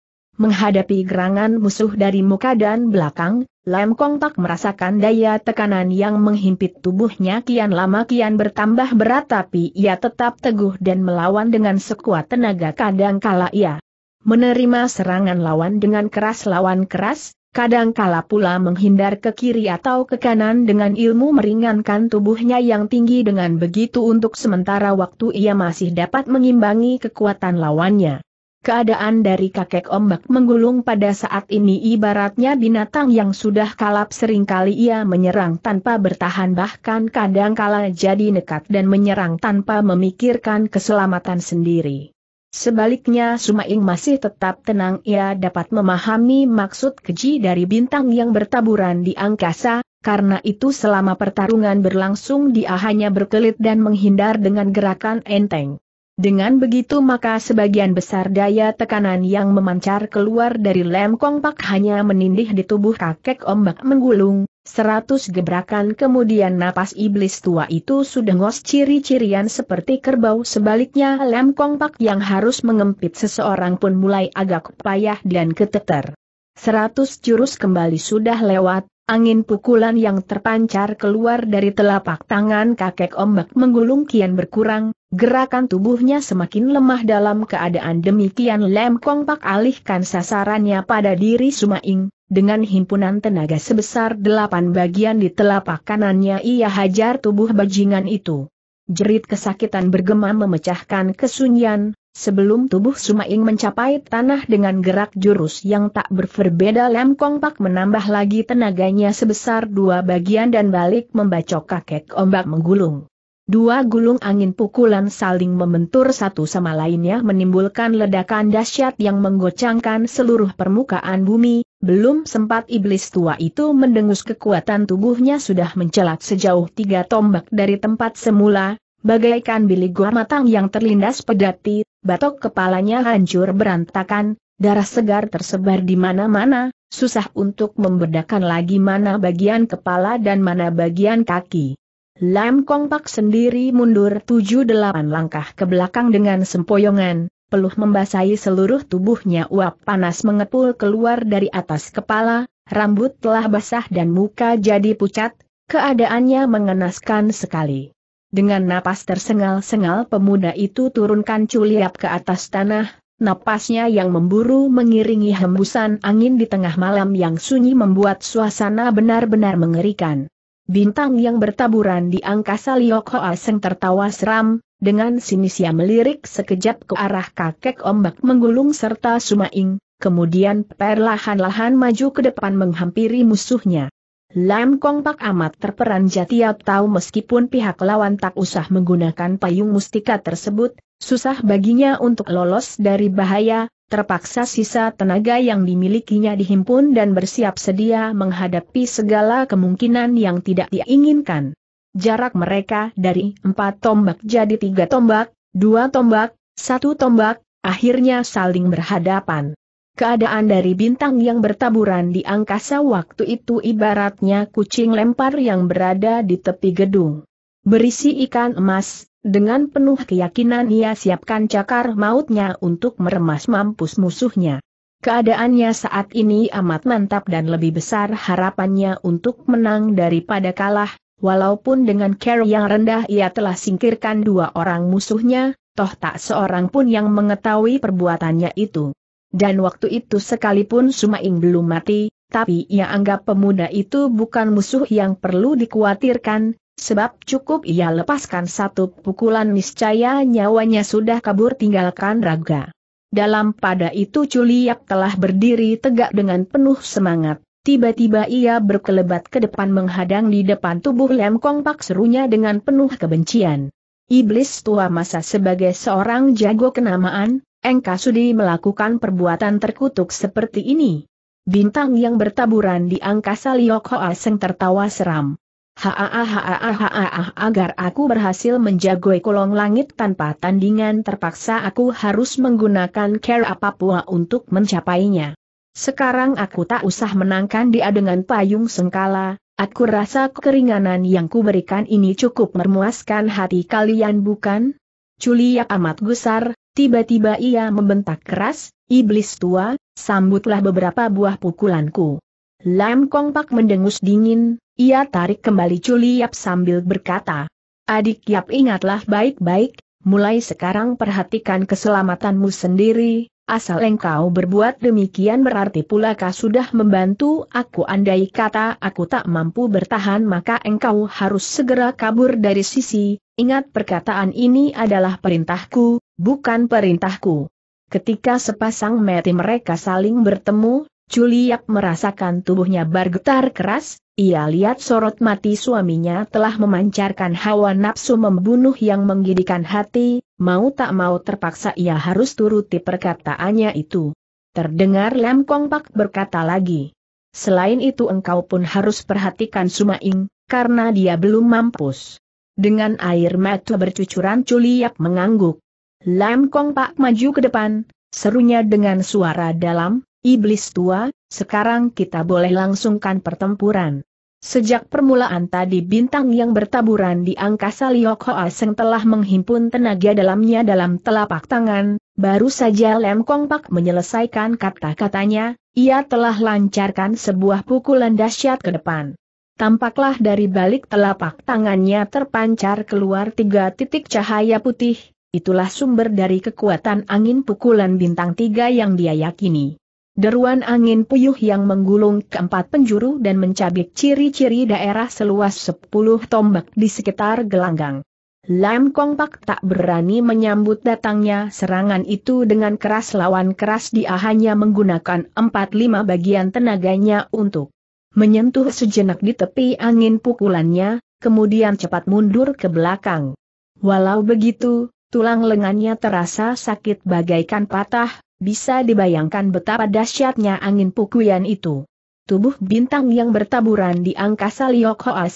Menghadapi gerangan musuh dari muka dan belakang, Lam Kong tak merasakan daya tekanan yang menghimpit tubuhnya kian lama kian bertambah berat tapi ia tetap teguh dan melawan dengan sekuat tenaga kadang kala ia menerima serangan lawan dengan keras lawan keras, kadang kala pula menghindar ke kiri atau ke kanan dengan ilmu meringankan tubuhnya yang tinggi dengan begitu untuk sementara waktu ia masih dapat mengimbangi kekuatan lawannya. Keadaan dari kakek ombak menggulung pada saat ini ibaratnya binatang yang sudah kalap seringkali ia menyerang tanpa bertahan bahkan kadang kala jadi nekat dan menyerang tanpa memikirkan keselamatan sendiri. Sebaliknya Sumaing masih tetap tenang ia dapat memahami maksud keji dari bintang yang bertaburan di angkasa, karena itu selama pertarungan berlangsung dia hanya berkelit dan menghindar dengan gerakan enteng. Dengan begitu maka sebagian besar daya tekanan yang memancar keluar dari lem kongpak hanya menindih di tubuh kakek ombak menggulung, seratus gebrakan kemudian napas iblis tua itu sudah ngos ciri-cirian seperti kerbau sebaliknya lem kongpak yang harus mengempit seseorang pun mulai agak payah dan keteter. Seratus jurus kembali sudah lewat, angin pukulan yang terpancar keluar dari telapak tangan kakek ombak menggulung kian berkurang, Gerakan tubuhnya semakin lemah dalam keadaan demikian Lem Kong Pak alihkan sasarannya pada diri Sumaing, dengan himpunan tenaga sebesar delapan bagian di telapak kanannya ia hajar tubuh bajingan itu. Jerit kesakitan bergema memecahkan kesunyian, Sebelum tubuh Sumaing mencapai tanah dengan gerak jurus yang tak berbeda Lem Kong Pak menambah lagi tenaganya sebesar dua bagian dan balik membacok kakek ombak menggulung. Dua gulung angin pukulan saling membentur satu sama lainnya menimbulkan ledakan dahsyat yang menggocangkan seluruh permukaan bumi, belum sempat iblis tua itu mendengus kekuatan tubuhnya sudah mencelat sejauh tiga tombak dari tempat semula, bagaikan bilik gua matang yang terlindas pedati, batok kepalanya hancur berantakan, darah segar tersebar di mana-mana, susah untuk membedakan lagi mana bagian kepala dan mana bagian kaki. Lam Kong Pak sendiri mundur tujuh delapan langkah ke belakang dengan sempoyongan, peluh membasahi seluruh tubuhnya uap panas mengepul keluar dari atas kepala, rambut telah basah dan muka jadi pucat, keadaannya mengenaskan sekali. Dengan napas tersengal-sengal pemuda itu turunkan culiap ke atas tanah, napasnya yang memburu mengiringi hembusan angin di tengah malam yang sunyi membuat suasana benar-benar mengerikan. Bintang yang bertaburan di angkasa Liok Hoa Seng tertawa seram, dengan sinisnya melirik sekejap ke arah kakek ombak menggulung serta Sumaing, kemudian perlahan-lahan maju ke depan menghampiri musuhnya. Lam Kong Pak amat terperanjat ia tahu meskipun pihak lawan tak usah menggunakan payung mustika tersebut, susah baginya untuk lolos dari bahaya, terpaksa sisa tenaga yang dimilikinya dihimpun dan bersiap sedia menghadapi segala kemungkinan yang tidak diinginkan. Jarak mereka dari empat tombak jadi tiga tombak, dua tombak, satu tombak, akhirnya saling berhadapan. Keadaan dari bintang yang bertaburan di angkasa waktu itu ibaratnya kucing lempar yang berada di tepi gedung. Berisi ikan emas, dengan penuh keyakinan ia siapkan cakar mautnya untuk meremas mampus musuhnya. Keadaannya saat ini amat mantap dan lebih besar harapannya untuk menang daripada kalah, walaupun dengan care yang rendah ia telah singkirkan dua orang musuhnya, toh tak seorang pun yang mengetahui perbuatannya itu. Dan waktu itu sekalipun Sumaing belum mati, tapi ia anggap pemuda itu bukan musuh yang perlu dikhawatirkan, sebab cukup ia lepaskan satu pukulan niscaya nyawanya sudah kabur tinggalkan raga. Dalam pada itu Culiak telah berdiri tegak dengan penuh semangat. Tiba-tiba ia berkelebat ke depan menghadang di depan tubuh Lem Kong Pak serunya dengan penuh kebencian. Iblis tua masa sebagai seorang jago kenamaan, engka sudi melakukan perbuatan terkutuk seperti ini. Bintang yang bertaburan di angkasa Liok Hoa Seng tertawa seram. Haaahaahaah agar aku berhasil menjagoi kolong langit tanpa tandingan terpaksa aku harus menggunakan care apapun untuk mencapainya. Sekarang aku tak usah menangkan dia dengan payung sengkala, aku rasa keringanan yang kuberikan ini cukup memuaskan hati kalian bukan? Culia amat gusar, tiba-tiba ia membentak keras, iblis tua, sambutlah beberapa buah pukulanku. Lam Kong Pak mendengus dingin, ia tarik kembali Culi Yap sambil berkata, Adik Yap ingatlah baik-baik, mulai sekarang perhatikan keselamatanmu sendiri, asal engkau berbuat demikian berarti pula kau sudah membantu aku andai kata aku tak mampu bertahan maka engkau harus segera kabur dari sisi, ingat perkataan ini adalah perintahku, bukan perintahku. Ketika sepasang mati mereka saling bertemu, Juliak merasakan tubuhnya bergetar keras, ia lihat sorot mati suaminya telah memancarkan hawa nafsu membunuh yang menggidikan hati, mau tak mau terpaksa ia harus turuti perkataannya itu. Terdengar Lam Kong Pak berkata lagi. Selain itu engkau pun harus perhatikan Sumaing, karena dia belum mampus. Dengan air mata bercucuran Juliak mengangguk. Lam Kong Pak maju ke depan, serunya dengan suara dalam, Iblis tua, sekarang kita boleh langsungkan pertempuran. Sejak permulaan tadi bintang yang bertaburan di angkasa Liok Hoa Seng telah menghimpun tenaga dalamnya dalam telapak tangan, baru saja Lem Kong Pak menyelesaikan kata-katanya, ia telah lancarkan sebuah pukulan dahsyat ke depan. Tampaklah dari balik telapak tangannya terpancar keluar tiga titik cahaya putih, itulah sumber dari kekuatan angin pukulan bintang tiga yang dia yakini. Deruan angin puyuh yang menggulung keempat penjuru dan mencabik ciri-ciri daerah seluas sepuluh tombak di sekitar gelanggang. Lam Kong Pak tak berani menyambut datangnya serangan itu dengan keras lawan keras dia hanya menggunakan empat lima bagian tenaganya untuk menyentuh sejenak di tepi angin pukulannya, kemudian cepat mundur ke belakang. Walau begitu, tulang lengannya terasa sakit bagaikan patah, bisa dibayangkan betapa dahsyatnya angin pukulan itu. Tubuh bintang yang bertaburan di angkasa Liok Hoa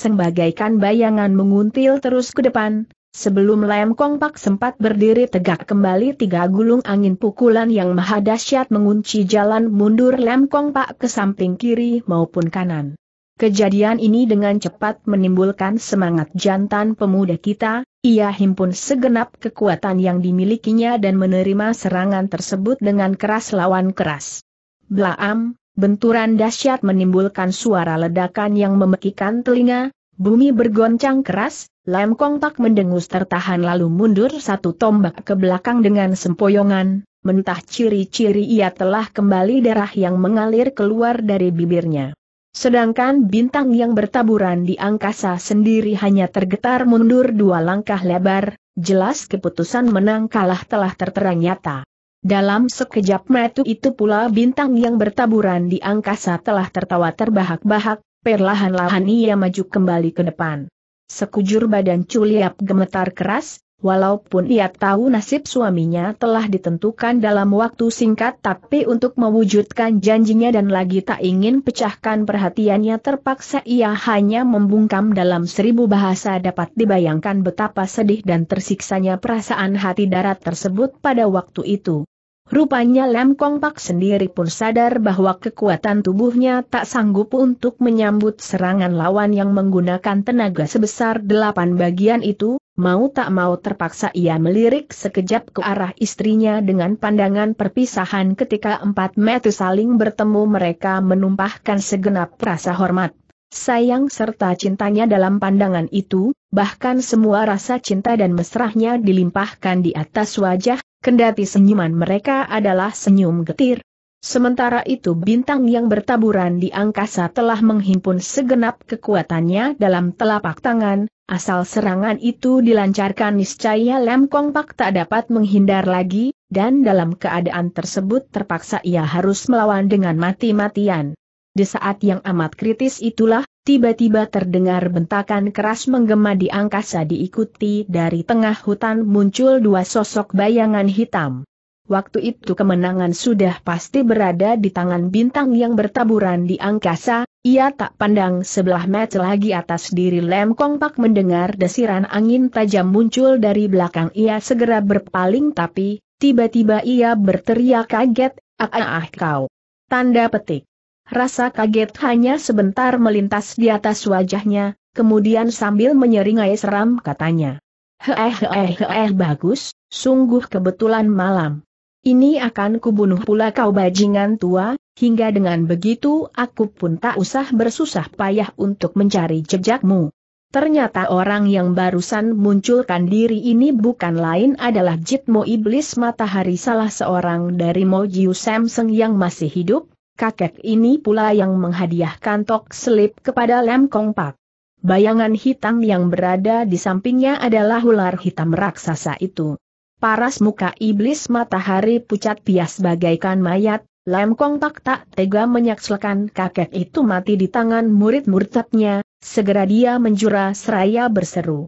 kan bayangan menguntil terus ke depan, Sebelum Lem Kong Pak sempat berdiri tegak kembali tiga gulung angin pukulan yang maha dahsyat mengunci jalan mundur Lem Kong Pak ke samping kiri maupun kanan. Kejadian ini dengan cepat menimbulkan semangat jantan pemuda kita, ia himpun segenap kekuatan yang dimilikinya dan menerima serangan tersebut dengan keras lawan keras. Blaam, benturan dahsyat menimbulkan suara ledakan yang memekikan telinga, bumi bergoncang keras, lem kontak mendengus tertahan lalu mundur satu tombak ke belakang dengan sempoyongan, mentah ciri-ciri ia telah kembali darah yang mengalir keluar dari bibirnya. Sedangkan bintang yang bertaburan di angkasa sendiri hanya tergetar mundur dua langkah lebar, jelas keputusan menang kalah telah tertera nyata. Dalam sekejap metu itu pula bintang yang bertaburan di angkasa telah tertawa terbahak-bahak, perlahan-lahan ia maju kembali ke depan. Sekujur badan Culiap gemetar keras, Walaupun ia tahu nasib suaminya telah ditentukan dalam waktu singkat tapi untuk mewujudkan janjinya dan lagi tak ingin pecahkan perhatiannya terpaksa ia hanya membungkam dalam seribu bahasa dapat dibayangkan betapa sedih dan tersiksanya perasaan hati darat tersebut pada waktu itu. Rupanya Lam Kong Pak sendiri pun sadar bahwa kekuatan tubuhnya tak sanggup untuk menyambut serangan lawan yang menggunakan tenaga sebesar delapan bagian itu, mau tak mau terpaksa ia melirik sekejap ke arah istrinya dengan pandangan perpisahan ketika empat metu saling bertemu mereka menumpahkan segenap rasa hormat. Sayang serta cintanya dalam pandangan itu, bahkan semua rasa cinta dan mesrahnya dilimpahkan di atas wajah Kendati senyuman mereka adalah senyum getir. Sementara itu bintang yang bertaburan di angkasa telah menghimpun segenap kekuatannya dalam telapak tangan, asal serangan itu dilancarkan niscaya Lem Kong Pak tak dapat menghindar lagi, dan dalam keadaan tersebut terpaksa ia harus melawan dengan mati-matian. Di saat yang amat kritis itulah, Tiba-tiba terdengar bentakan keras menggema di angkasa diikuti dari tengah hutan muncul dua sosok bayangan hitam. Waktu itu kemenangan sudah pasti berada di tangan bintang yang bertaburan di angkasa, ia tak pandang sebelah mata lagi atas diri Lem Kongpak mendengar desiran angin tajam muncul dari belakang ia segera berpaling tapi, tiba-tiba ia berteriak kaget, ah ah ah kau. Tanda petik. Rasa kaget hanya sebentar melintas di atas wajahnya, kemudian sambil menyeringai seram katanya. Heeh heeh heeh bagus, sungguh kebetulan malam. Ini akan kubunuh pula kau bajingan tua, hingga dengan begitu aku pun tak usah bersusah payah untuk mencari jejakmu. Ternyata orang yang barusan munculkan diri ini bukan lain adalah Jitmo Iblis Matahari salah seorang dari Mojiu Samseng yang masih hidup, kakek ini pula yang menghadiahkan tok selip kepada Lem Kong Pak. Bayangan hitam yang berada di sampingnya adalah ular hitam raksasa itu. Paras muka iblis matahari pucat pias bagaikan mayat, Lem Kong Pak tak tega menyaksikan kakek itu mati di tangan murid-muridnya, segera dia menjura seraya berseru.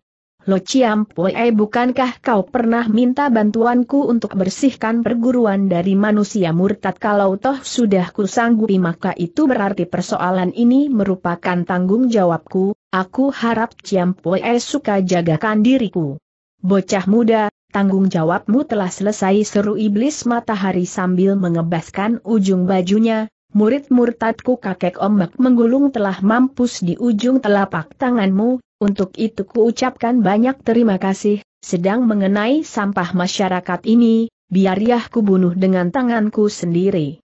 Lo Chiam Poe bukankah kau pernah minta bantuanku untuk bersihkan perguruan dari manusia murtad kalau toh sudah kusanggupi maka itu berarti persoalan ini merupakan tanggung jawabku, aku harap Chiam Poe suka jagakan diriku. Bocah muda, tanggung jawabmu telah selesai seru iblis matahari sambil mengebaskan ujung bajunya, murid murtadku kakek ombak menggulung telah mampus di ujung telapak tanganmu, untuk itu kuucapkan banyak terima kasih, sedang mengenai sampah masyarakat ini, biar yah kubunuh dengan tanganku sendiri.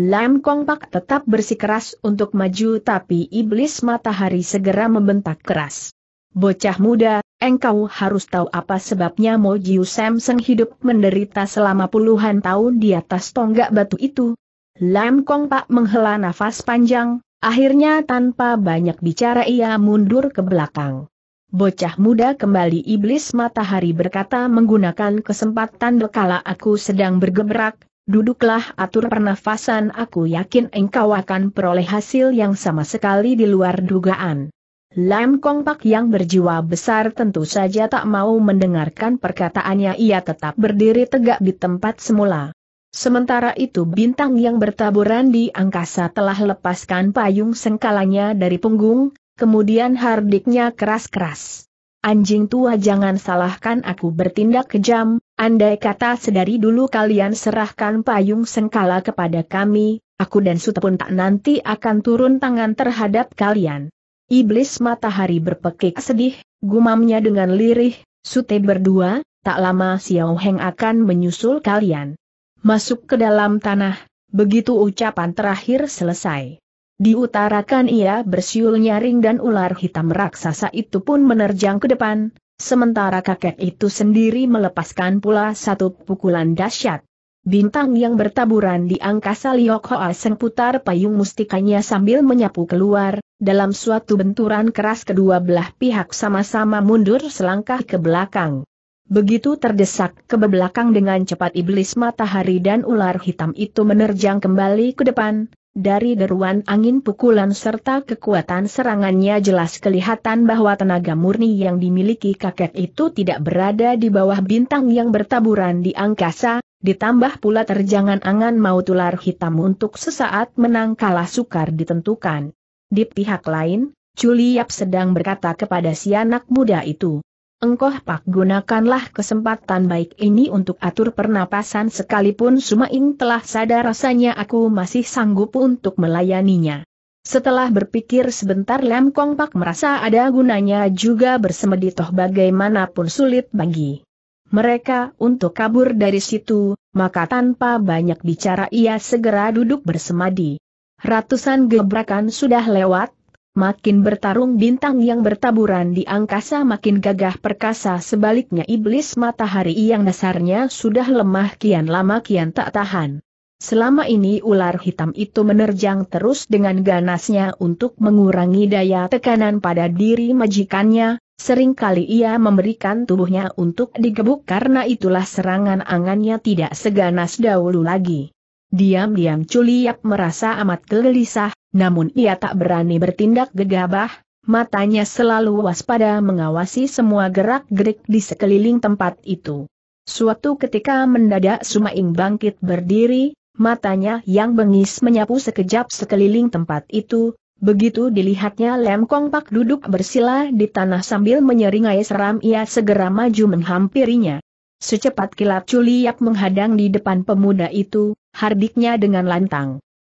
Lam Kong Pak tetap bersikeras untuk maju tapi iblis matahari segera membentak keras. Bocah muda, engkau harus tahu apa sebabnya Mojiu Jiu hidup menderita selama puluhan tahun di atas tonggak batu itu, Lam Kong Pak menghela nafas panjang, akhirnya tanpa banyak bicara ia mundur ke belakang. Bocah muda kembali iblis matahari berkata menggunakan kesempatan dekala aku sedang bergebrak, duduklah atur pernafasan aku yakin engkau akan peroleh hasil yang sama sekali di luar dugaan. Lam Kong Pak yang berjiwa besar tentu saja tak mau mendengarkan perkataannya ia tetap berdiri tegak di tempat semula. Sementara itu bintang yang bertaburan di angkasa telah lepaskan payung sengkalanya dari punggung, kemudian hardiknya keras-keras. Anjing tua jangan salahkan aku bertindak kejam, andai kata sedari dulu kalian serahkan payung sengkala kepada kami, aku dan Suta pun tak nanti akan turun tangan terhadap kalian. Iblis matahari berpekik sedih, gumamnya dengan lirih, Sute berdua, tak lama Xiao Heng akan menyusul kalian. Masuk ke dalam tanah, begitu ucapan terakhir selesai. Diutarakan ia bersiul nyaring dan ular hitam raksasa itu pun menerjang ke depan, sementara kakek itu sendiri melepaskan pula satu pukulan dahsyat. Bintang yang bertaburan di angkasa Liok Hoa Seng putar payung mustikanya sambil menyapu keluar, dalam suatu benturan keras kedua belah pihak sama-sama mundur selangkah ke belakang. Begitu terdesak ke belakang dengan cepat iblis matahari dan ular hitam itu menerjang kembali ke depan, dari deruan angin pukulan serta kekuatan serangannya jelas kelihatan bahwa tenaga murni yang dimiliki kakek itu tidak berada di bawah bintang yang bertaburan di angkasa, ditambah pula terjangan angan maut ular hitam untuk sesaat menang kalah sukar ditentukan. Di pihak lain, Juliap sedang berkata kepada si anak muda itu, Engkoh Pak gunakanlah kesempatan baik ini untuk atur pernapasan sekalipun Sumaing telah sadar rasanya aku masih sanggup untuk melayaninya. Setelah berpikir sebentar Lam Kong Pak merasa ada gunanya juga bersemedi toh bagaimanapun sulit bagi mereka untuk kabur dari situ, maka tanpa banyak bicara ia segera duduk bersemadi. Ratusan gebrakan sudah lewat, Makin bertarung bintang yang bertaburan di angkasa makin gagah perkasa sebaliknya iblis matahari yang dasarnya sudah lemah kian lama kian tak tahan. Selama ini ular hitam itu menerjang terus dengan ganasnya untuk mengurangi daya tekanan pada diri majikannya, seringkali ia memberikan tubuhnya untuk digebuk karena itulah serangan angannya tidak seganas dahulu lagi. Diam-diam Culiap merasa amat gelisah, namun ia tak berani bertindak gegabah, matanya selalu waspada mengawasi semua gerak-gerik di sekeliling tempat itu. Suatu ketika mendadak Sumaing bangkit berdiri, matanya yang bengis menyapu sekejap sekeliling tempat itu, begitu dilihatnya Lem Kong Pak duduk bersila di tanah sambil menyeringai seram ia segera maju menghampirinya. Secepat kilat Culiap menghadang di depan pemuda itu, hardiknya dengan lantang.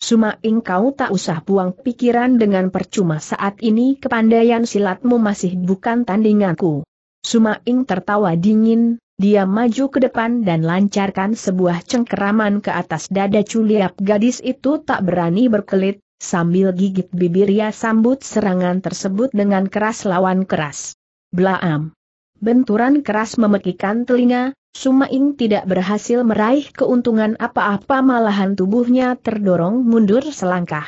Suma ing kau tak usah buang pikiran dengan percuma saat ini kepandaian silatmu masih bukan tandinganku. Suma ing tertawa dingin, dia maju ke depan dan lancarkan sebuah cengkeraman ke atas dada culiap gadis itu tak berani berkelit, sambil gigit bibirnya sambut serangan tersebut dengan keras lawan keras. Blaam! Benturan keras memekikan telinga, Sumaing tidak berhasil meraih keuntungan apa-apa malahan tubuhnya terdorong mundur selangkah.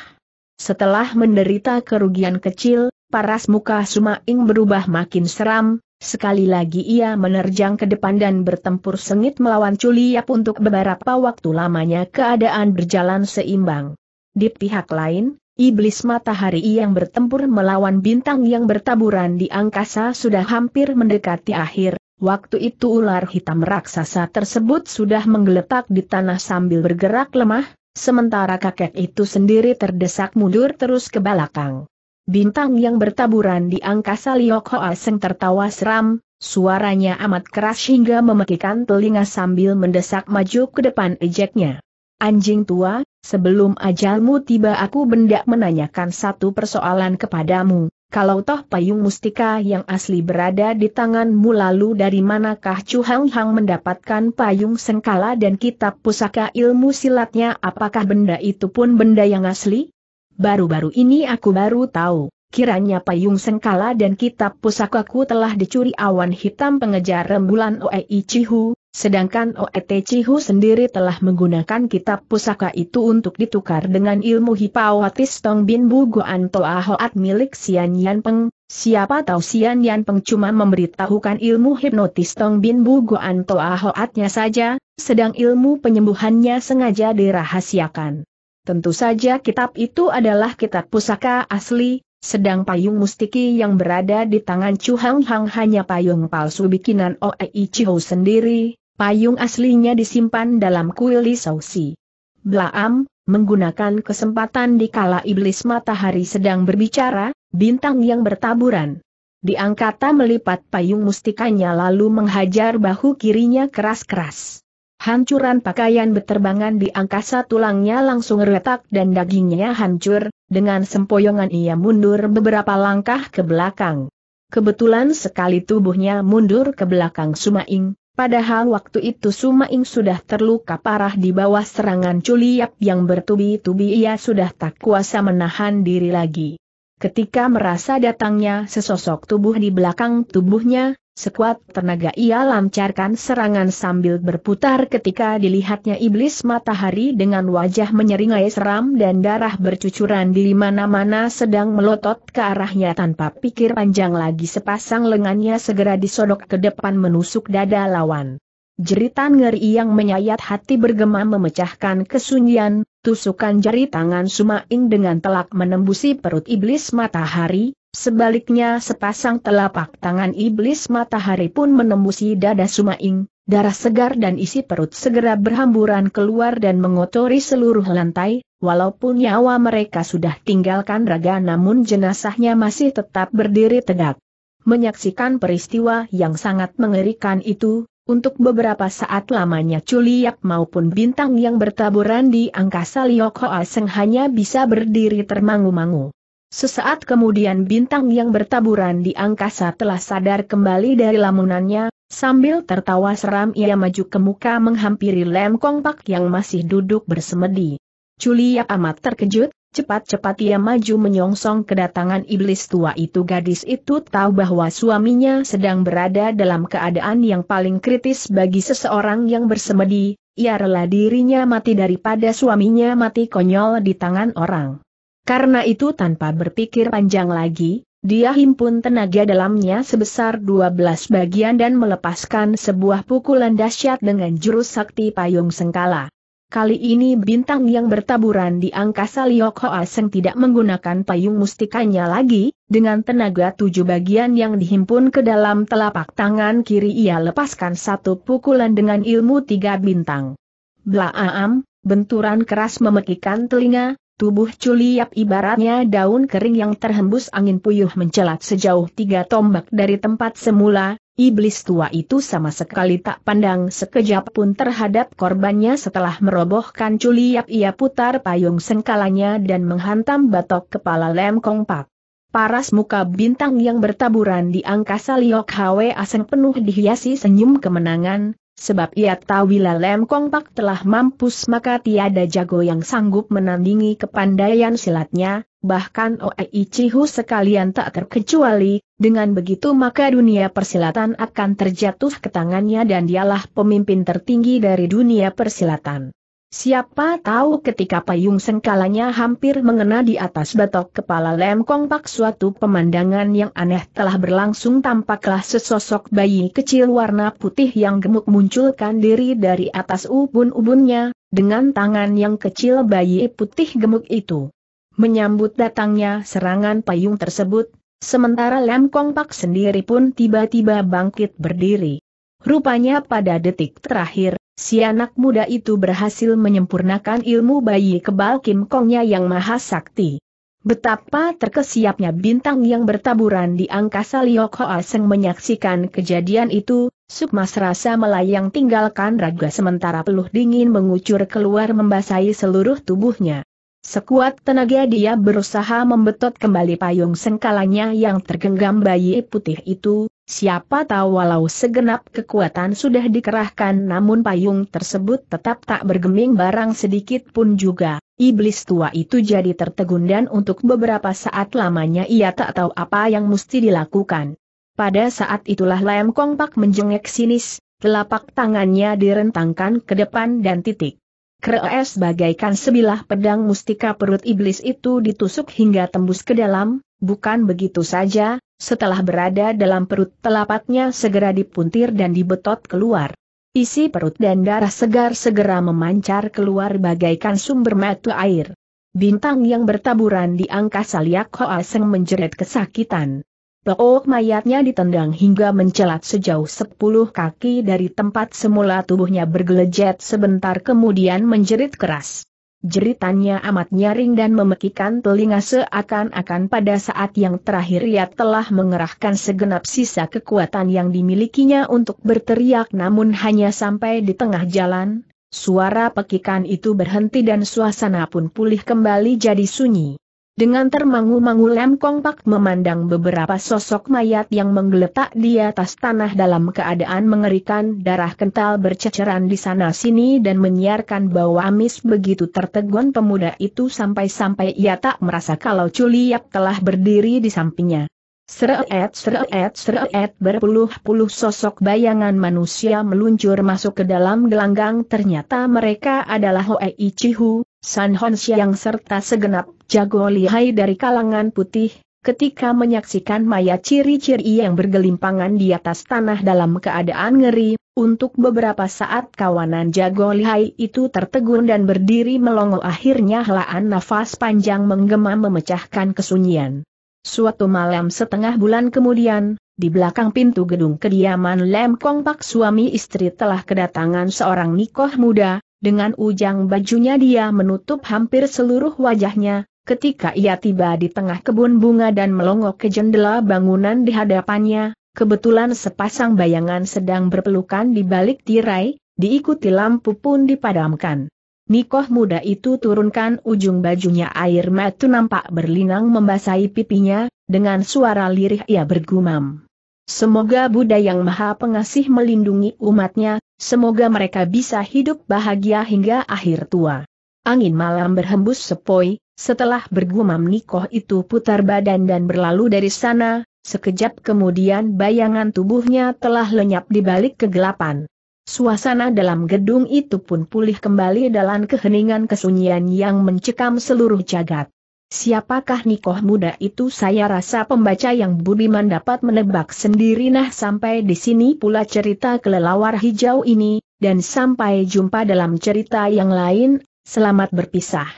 Setelah menderita kerugian kecil, paras muka Sumaing berubah makin seram, sekali lagi ia menerjang ke depan dan bertempur sengit melawan Culiap untuk beberapa waktu lamanya keadaan berjalan seimbang. Di pihak lain, Iblis matahari yang bertempur melawan bintang yang bertaburan di angkasa sudah hampir mendekati akhir, waktu itu ular hitam raksasa tersebut sudah menggeletak di tanah sambil bergerak lemah, sementara kakek itu sendiri terdesak mundur terus ke belakang. Bintang yang bertaburan di angkasa Liok Hoa Seng tertawa seram, suaranya amat keras hingga memekikan telinga sambil mendesak maju ke depan ejeknya. Anjing tua, sebelum ajalmu tiba aku bendak menanyakan satu persoalan kepadamu, kalau toh payung mustika yang asli berada di tanganmu lalu dari manakah Chu Hang Hang mendapatkan payung sengkala dan kitab pusaka ilmu silatnya apakah benda itu pun benda yang asli? Baru-baru ini aku baru tahu, kiranya payung sengkala dan kitab pusakaku telah dicuri awan hitam pengejar rembulan Oei Cihu, Sedangkan Oet Cihu sendiri telah menggunakan kitab pusaka itu untuk ditukar dengan ilmu hipawatis Tong Bin Bu Guan Toa Hoat milik Sian Yan Peng. Siapa tahu Sian Yan Peng cuma memberitahukan ilmu hipnotis Tong Bin Bu Guan Toa Hoatnya saja, sedang ilmu penyembuhannya sengaja dirahasiakan. Tentu saja kitab itu adalah kitab pusaka asli, sedang payung mustiki yang berada di tangan Chu Hang Hang hanya payung palsu bikinan Oei Chihou sendiri, Payung aslinya disimpan dalam kuil di Sausi. Blaam, menggunakan kesempatan di kala iblis matahari sedang berbicara, bintang yang bertaburan. Diangkata melipat payung mustikanya lalu menghajar bahu kirinya keras-keras. Hancuran pakaian beterbangan di angkasa tulangnya langsung retak dan dagingnya hancur, dengan sempoyongan ia mundur beberapa langkah ke belakang. Kebetulan sekali tubuhnya mundur ke belakang Sumaing, Padahal waktu itu Suma Ing sudah terluka parah di bawah serangan culiap yang bertubi-tubi ia sudah tak kuasa menahan diri lagi. Ketika merasa datangnya sesosok tubuh di belakang tubuhnya, Sekuat tenaga ia lancarkan serangan sambil berputar ketika dilihatnya iblis matahari dengan wajah menyeringai seram dan darah bercucuran di mana-mana sedang melotot ke arahnya tanpa pikir panjang lagi sepasang lengannya segera disodok ke depan menusuk dada lawan. Jeritan ngeri yang menyayat hati bergema memecahkan kesunyian, tusukan jari tangan Sumaing dengan telak menembusi perut iblis matahari, sebaliknya sepasang telapak tangan iblis matahari pun menembusi dada Sumaing, darah segar dan isi perut segera berhamburan keluar dan mengotori seluruh lantai, walaupun nyawa mereka sudah tinggalkan raga namun jenazahnya masih tetap berdiri tegak. Menyaksikan peristiwa yang sangat mengerikan itu, untuk beberapa saat lamanya Culiak maupun bintang yang bertaburan di angkasa Liok Hoa Seng hanya bisa berdiri termangu-mangu. Sesaat kemudian bintang yang bertaburan di angkasa telah sadar kembali dari lamunannya, sambil tertawa seram ia maju ke muka menghampiri Lem Kong Pak yang masih duduk bersemedi. Culia amat terkejut, Cepat-cepat ia maju menyongsong kedatangan iblis tua itu gadis itu tahu bahwa suaminya sedang berada dalam keadaan yang paling kritis bagi seseorang yang bersemedi, ia rela dirinya mati daripada suaminya mati konyol di tangan orang. Karena itu tanpa berpikir panjang lagi, dia himpun tenaga dalamnya sebesar 12 bagian dan melepaskan sebuah pukulan dahsyat dengan jurus sakti payung sengkala. Kali ini bintang yang bertaburan di angkasa Liok Hoa Seng tidak menggunakan payung mustikanya lagi, dengan tenaga tujuh bagian yang dihimpun ke dalam telapak tangan kiri ia lepaskan satu pukulan dengan ilmu tiga bintang. Blaam, benturan keras memekikan telinga, tubuh culiap ibaratnya daun kering yang terhembus angin puyuh mencelat sejauh tiga tombak dari tempat semula, Iblis tua itu sama sekali tak pandang sekejap pun terhadap korbannya setelah merobohkan culiap ia putar payung sengkalanya dan menghantam batok kepala Lem kongpak. Paras muka bintang yang bertaburan di angkasa Liok Hwe Aseng penuh dihiasi senyum kemenangan, Sebab ia tahu bila Lem Pak telah mampus maka tiada jago yang sanggup menandingi kepandaian silatnya, bahkan Oei Cihu sekalian tak terkecuali, dengan begitu maka dunia persilatan akan terjatuh ke tangannya dan dialah pemimpin tertinggi dari dunia persilatan. Siapa tahu ketika payung sengkalanya hampir mengena di atas batok kepala Lem Kong Pak suatu pemandangan yang aneh telah berlangsung tampaklah sesosok bayi kecil warna putih yang gemuk munculkan diri dari atas ubun-ubunnya, dengan tangan yang kecil bayi putih gemuk itu. Menyambut datangnya serangan payung tersebut, sementara Lem Kong Pak sendiri pun tiba-tiba bangkit berdiri. Rupanya pada detik terakhir, Si anak muda itu berhasil menyempurnakan ilmu bayi kebal Kim Kongnya yang maha sakti. Betapa terkesiapnya bintang yang bertaburan di angkasa Liok Hoa Seng menyaksikan kejadian itu, Sukma serasa melayang tinggalkan raga sementara peluh dingin mengucur keluar membasahi seluruh tubuhnya. Sekuat tenaga dia berusaha membetot kembali payung sengkalanya yang tergenggam bayi putih itu, Siapa tahu walau segenap kekuatan sudah dikerahkan namun payung tersebut tetap tak bergeming barang sedikit pun juga. Iblis tua itu jadi tertegun dan untuk beberapa saat lamanya ia tak tahu apa yang mesti dilakukan. Pada saat itulah Lem Kong Pak menjengek sinis, telapak tangannya direntangkan ke depan dan titik. Krees bagaikan sebilah pedang mustika perut iblis itu ditusuk hingga tembus ke dalam, bukan begitu saja, setelah berada dalam perut telapaknya segera dipuntir dan dibetot keluar. Isi perut dan darah segar segera memancar keluar bagaikan sumber mata air. Bintang yang bertaburan di angkasa liak Hoa Seng menjerit kesakitan. Peok mayatnya ditendang hingga mencelat sejauh sepuluh kaki dari tempat semula tubuhnya bergelejet sebentar kemudian menjerit keras. Jeritannya amat nyaring dan memekikan telinga seakan-akan pada saat yang terakhir ia telah mengerahkan segenap sisa kekuatan yang dimilikinya untuk berteriak namun hanya sampai di tengah jalan, suara pekikan itu berhenti dan suasana pun pulih kembali jadi sunyi. Dengan termangu-mangu Lem Kong Pak memandang beberapa sosok mayat yang menggeletak di atas tanah dalam keadaan mengerikan darah kental berceceran di sana-sini dan menyiarkan bau amis begitu tertegun pemuda itu sampai-sampai ia tak merasa kalau Culiap telah berdiri di sampingnya. Seret, seret, seret berpuluh-puluh sosok bayangan manusia meluncur masuk ke dalam gelanggang ternyata mereka adalah Hoei Chihu, San Hon Xiang serta segenap jago lihai dari kalangan putih, ketika menyaksikan mayat ciri-ciri yang bergelimpangan di atas tanah dalam keadaan ngeri, untuk beberapa saat kawanan jago lihai itu tertegun dan berdiri melongo akhirnya helaan nafas panjang menggema memecahkan kesunyian. Suatu malam setengah bulan kemudian, di belakang pintu gedung kediaman Lem Kong Pak suami istri telah kedatangan seorang nikoh muda, dengan ujang bajunya dia menutup hampir seluruh wajahnya, ketika ia tiba di tengah kebun bunga dan melongok ke jendela bangunan di hadapannya, kebetulan sepasang bayangan sedang berpelukan di balik tirai, diikuti lampu pun dipadamkan. Nikoh muda itu turunkan ujung bajunya air mata nampak berlinang membasahi pipinya, dengan suara lirih ia bergumam. Semoga Buddha yang Maha Pengasih melindungi umatnya, semoga mereka bisa hidup bahagia hingga akhir tua. Angin malam berhembus sepoi, setelah bergumam Nikoh itu putar badan dan berlalu dari sana, sekejap kemudian bayangan tubuhnya telah lenyap di balik kegelapan. Suasana dalam gedung itu pun pulih kembali dalam keheningan kesunyian yang mencekam seluruh jagat. Siapakah Nikoh muda itu saya rasa pembaca yang budiman dapat menebak sendiri nah sampai di sini pula cerita kelelawar hijau ini, dan sampai jumpa dalam cerita yang lain, selamat berpisah.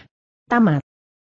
Tamat.